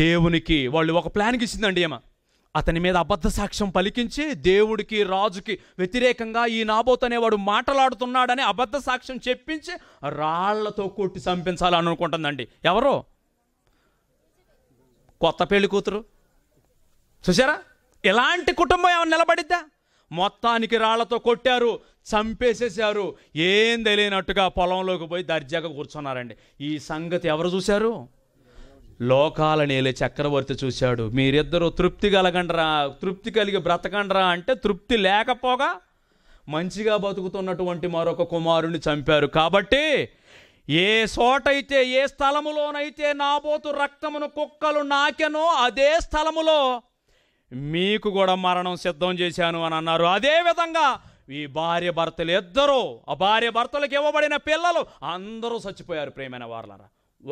దేవునికి వాళ్ళు ఒక ప్లాన్కి ఇచ్చిందండి ఏమా అతని మీద అబద్ధ సాక్ష్యం పలికించి దేవుడికి రాజుకి వ్యతిరేకంగా ఈ నాబోత్ అనేవాడు మాట్లాడుతున్నాడని అబద్ధ సాక్ష్యం చెప్పించి రాళ్లతో కొట్టి చంపించాలని అనుకుంటుందండి ఎవరు కొత్త పెళ్లి కూతురు చూసారా ఇలాంటి కుటుంబం ఏమైనా నిలబడిద్దా మొత్తానికి రాళ్లతో కొట్టారు చంపేసేసారు ఏం తెలియనట్టుగా పొలంలోకి పోయి దర్జాగా కూర్చున్నారండి ఈ సంగతి ఎవరు చూశారు లోకాలనేలే చక్రవర్తి చూశాడు మీరిద్దరూ తృప్తి కలగండ్రా తృప్తి కలిగి బ్రతకండ్రా అంటే తృప్తి లేకపోగా మంచిగా బతుకుతున్నటువంటి మరొక కుమారుని చంపారు కాబట్టి ఏ చోటైతే ఏ స్థలములోనైతే నాబోతు రక్తమును కుక్కలు నాకెనో అదే స్థలములో మీకు కూడా మరణం సిద్ధం చేశాను అని అన్నారు అదేవిధంగా ఈ భార్య భర్తలు ఇద్దరు ఆ భార్య భర్తలకు ఇవ్వబడిన పిల్లలు అందరూ చచ్చిపోయారు ప్రేమైన వార్లరా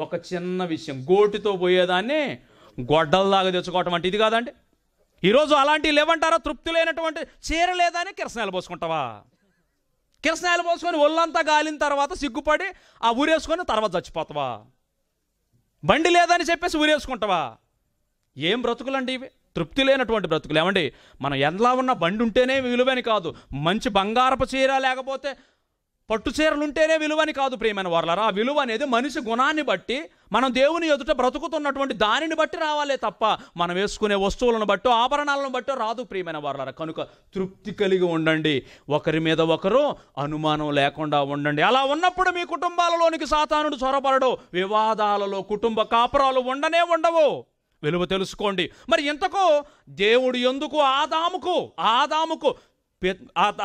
ఒక చిన్న విషయం గోటితో పోయేదాన్ని గొడ్డల్లాగా తెచ్చుకోవటం అంటే ఇది కాదండి ఈరోజు అలాంటివి లేవంటారా తృప్తి లేనటువంటి చీర అని కిరసనాయలు పోసుకుంటావా కిరసనాలు పోసుకొని ఒళ్ళంతా గాలిన తర్వాత సిగ్గుపడి ఆ ఊరేసుకొని తర్వాత చచ్చిపోతావా బండి లేదని చెప్పేసి ఊరేసుకుంటావా ఏం బ్రతుకులండి ఇవి తృప్తి లేనటువంటి బ్రతుకులు ఏమండి మనం ఎలా ఉన్న బండి ఉంటేనే విలువని కాదు మంచి బంగారపు చీర లేకపోతే పట్టు చీరలుంటేనే విలువని కాదు ప్రియమైన వర్లరా ఆ విలువ అనేది మనిషి గుణాన్ని బట్టి మనం దేవుని ఎదుట బ్రతుకుతున్నటువంటి దానిని బట్టి రావాలే తప్ప మనం వేసుకునే వస్తువులను బట్టో ఆభరణాలను బట్టో రాదు ప్రియమైన వర్లరా కనుక తృప్తి కలిగి ఉండండి ఒకరి మీద ఒకరు అనుమానం లేకుండా ఉండండి అలా ఉన్నప్పుడు మీ కుటుంబాలలోనికి సాతానుడు చొరబడడు వివాదాలలో కుటుంబ కాపురాలు ఉండనే ఉండవు విలువ తెలుసుకోండి మరి ఇంతకు దేవుడు ఎందుకు ఆదాముకు ఆదాముకు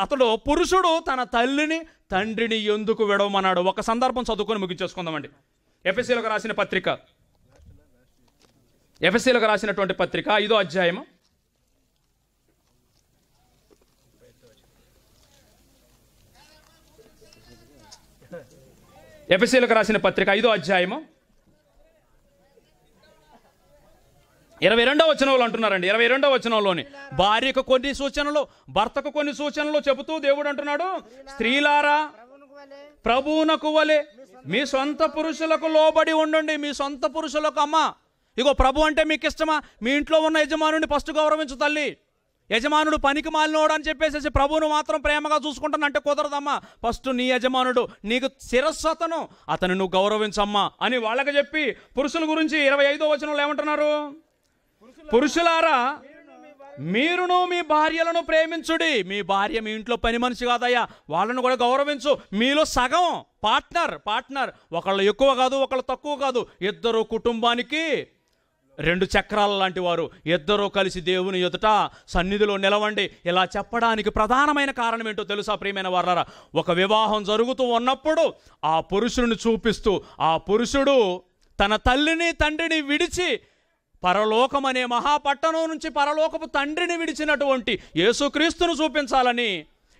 అతడు పురుషుడు తన తల్లిని తండ్రిని ఎందుకు విడవమన్నాడు ఒక సందర్భం చదువుకొని ముగించేసుకుందామండి ఎఫ్ఎస్సీలకు రాసిన పత్రిక ఎఫ్ఎస్సీలకు రాసినటువంటి పత్రిక ఐదో అధ్యాయము ఎఫ్ఎస్సీలకు రాసిన పత్రిక ఐదో అధ్యాయము ఇరవై రెండవ వచనంలో అంటున్నారండి ఇరవై రెండవ వచనంలోని భార్యకు కొన్ని సూచనలు భర్తకు కొన్ని సూచనలు చెబుతూ దేవుడు అంటున్నాడు స్త్రీలారా ప్రభువునకు వలె మీ సొంత పురుషులకు లోబడి ఉండండి మీ సొంత పురుషులకు అమ్మ ఇగో ప్రభు అంటే మీకు ఇష్టమా మీ ఇంట్లో ఉన్న యజమానుడిని ఫస్ట్ గౌరవించు తల్లి యజమానుడు పనికి మాలినోడు అని చెప్పేసేసి ప్రభువును మాత్రం ప్రేమగా చూసుకుంటాను అంటే కుదరదమ్మా ఫస్ట్ నీ యజమానుడు నీకు శిరస్సతను అతను నువ్వు గౌరవించమ్మా అని వాళ్ళకి చెప్పి పురుషుల గురించి ఇరవై ఐదో వచనంలో ఏమంటున్నారు పురుషులారా మీరును మీ భార్యలను ప్రేమించుడి మీ భార్య మీ ఇంట్లో పని మనిషి కాదయ్యా వాళ్ళను కూడా గౌరవించు మీలో సగం పార్ట్నర్ పార్ట్నర్ ఒకళ్ళు ఎక్కువ కాదు ఒకళ్ళు తక్కువ కాదు ఇద్దరు కుటుంబానికి రెండు చక్రాల లాంటి వారు ఇద్దరూ కలిసి దేవుని ఎదుట సన్నిధిలో నిలవండి ఇలా చెప్పడానికి ప్రధానమైన కారణం ఏంటో తెలుసా ప్రియమైన వారలారా ఒక వివాహం జరుగుతూ ఉన్నప్పుడు ఆ పురుషుడిని చూపిస్తూ ఆ పురుషుడు తన తల్లిని తండ్రిని విడిచి పరలోకమనే మహాపట్టణం నుంచి పరలోకపు తండ్రిని విడిచినటువంటి యేసుక్రీస్తును చూపించాలని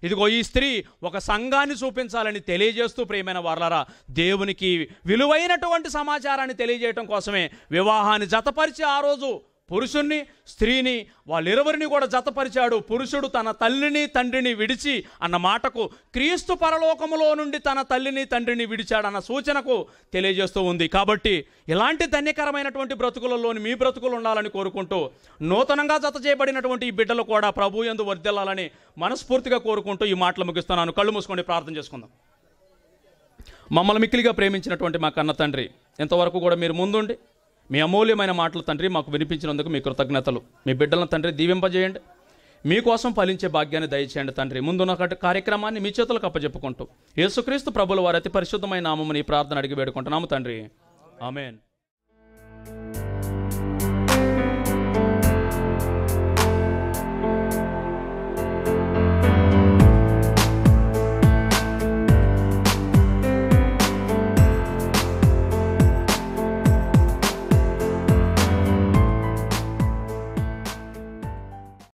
ఇదిగో ఈ స్త్రీ ఒక సంఘాన్ని చూపించాలని తెలియజేస్తూ ప్రియమైన వర్లరా దేవునికి విలువైనటువంటి సమాచారాన్ని తెలియజేయటం కోసమే వివాహాన్ని జతపరిచి ఆ రోజు పురుషుణ్ణి స్త్రీని వాళ్ళిరువరిని కూడా జతపరిచాడు పురుషుడు తన తల్లిని తండ్రిని విడిచి అన్న మాటకు క్రీస్తు పరలోకములో నుండి తన తల్లిని తండ్రిని విడిచాడన్న సూచనకు తెలియజేస్తూ ఉంది కాబట్టి ఇలాంటి ధన్యకరమైనటువంటి బ్రతుకులలోని మీ బ్రతుకులు ఉండాలని కోరుకుంటూ నూతనంగా జత చేయబడినటువంటి ఈ బిడ్డలు కూడా ప్రభు ఎందు వర్దిల్లాలని మనస్ఫూర్తిగా కోరుకుంటూ ఈ మాటలు ముగిస్తున్నాను కళ్ళు మూసుకొని ప్రార్థన చేసుకుందాం మమ్మల్ని మిక్కిలిగా ప్రేమించినటువంటి మా కన్న తండ్రి ఎంతవరకు కూడా మీరు ముందుండి మీ అమూల్యమైన మాటలు తండ్రి మాకు వినిపించినందుకు మీ కృతజ్ఞతలు మీ బిడ్డలను తండ్రి దీవింపజేయండి మీకోసం ఫలించే భాగ్యాన్ని దయచేయండి తండ్రి ముందున్న కార్యక్రమాన్ని మీ చేతులకు అప్పచెప్పుకుంటూ యేసుక్రీస్తు ప్రభుల వారి అతి పరిశుద్ధమైన నామముని ప్రార్థన అడిగి వేడుకుంటున్నాము తండ్రి ఆమెన్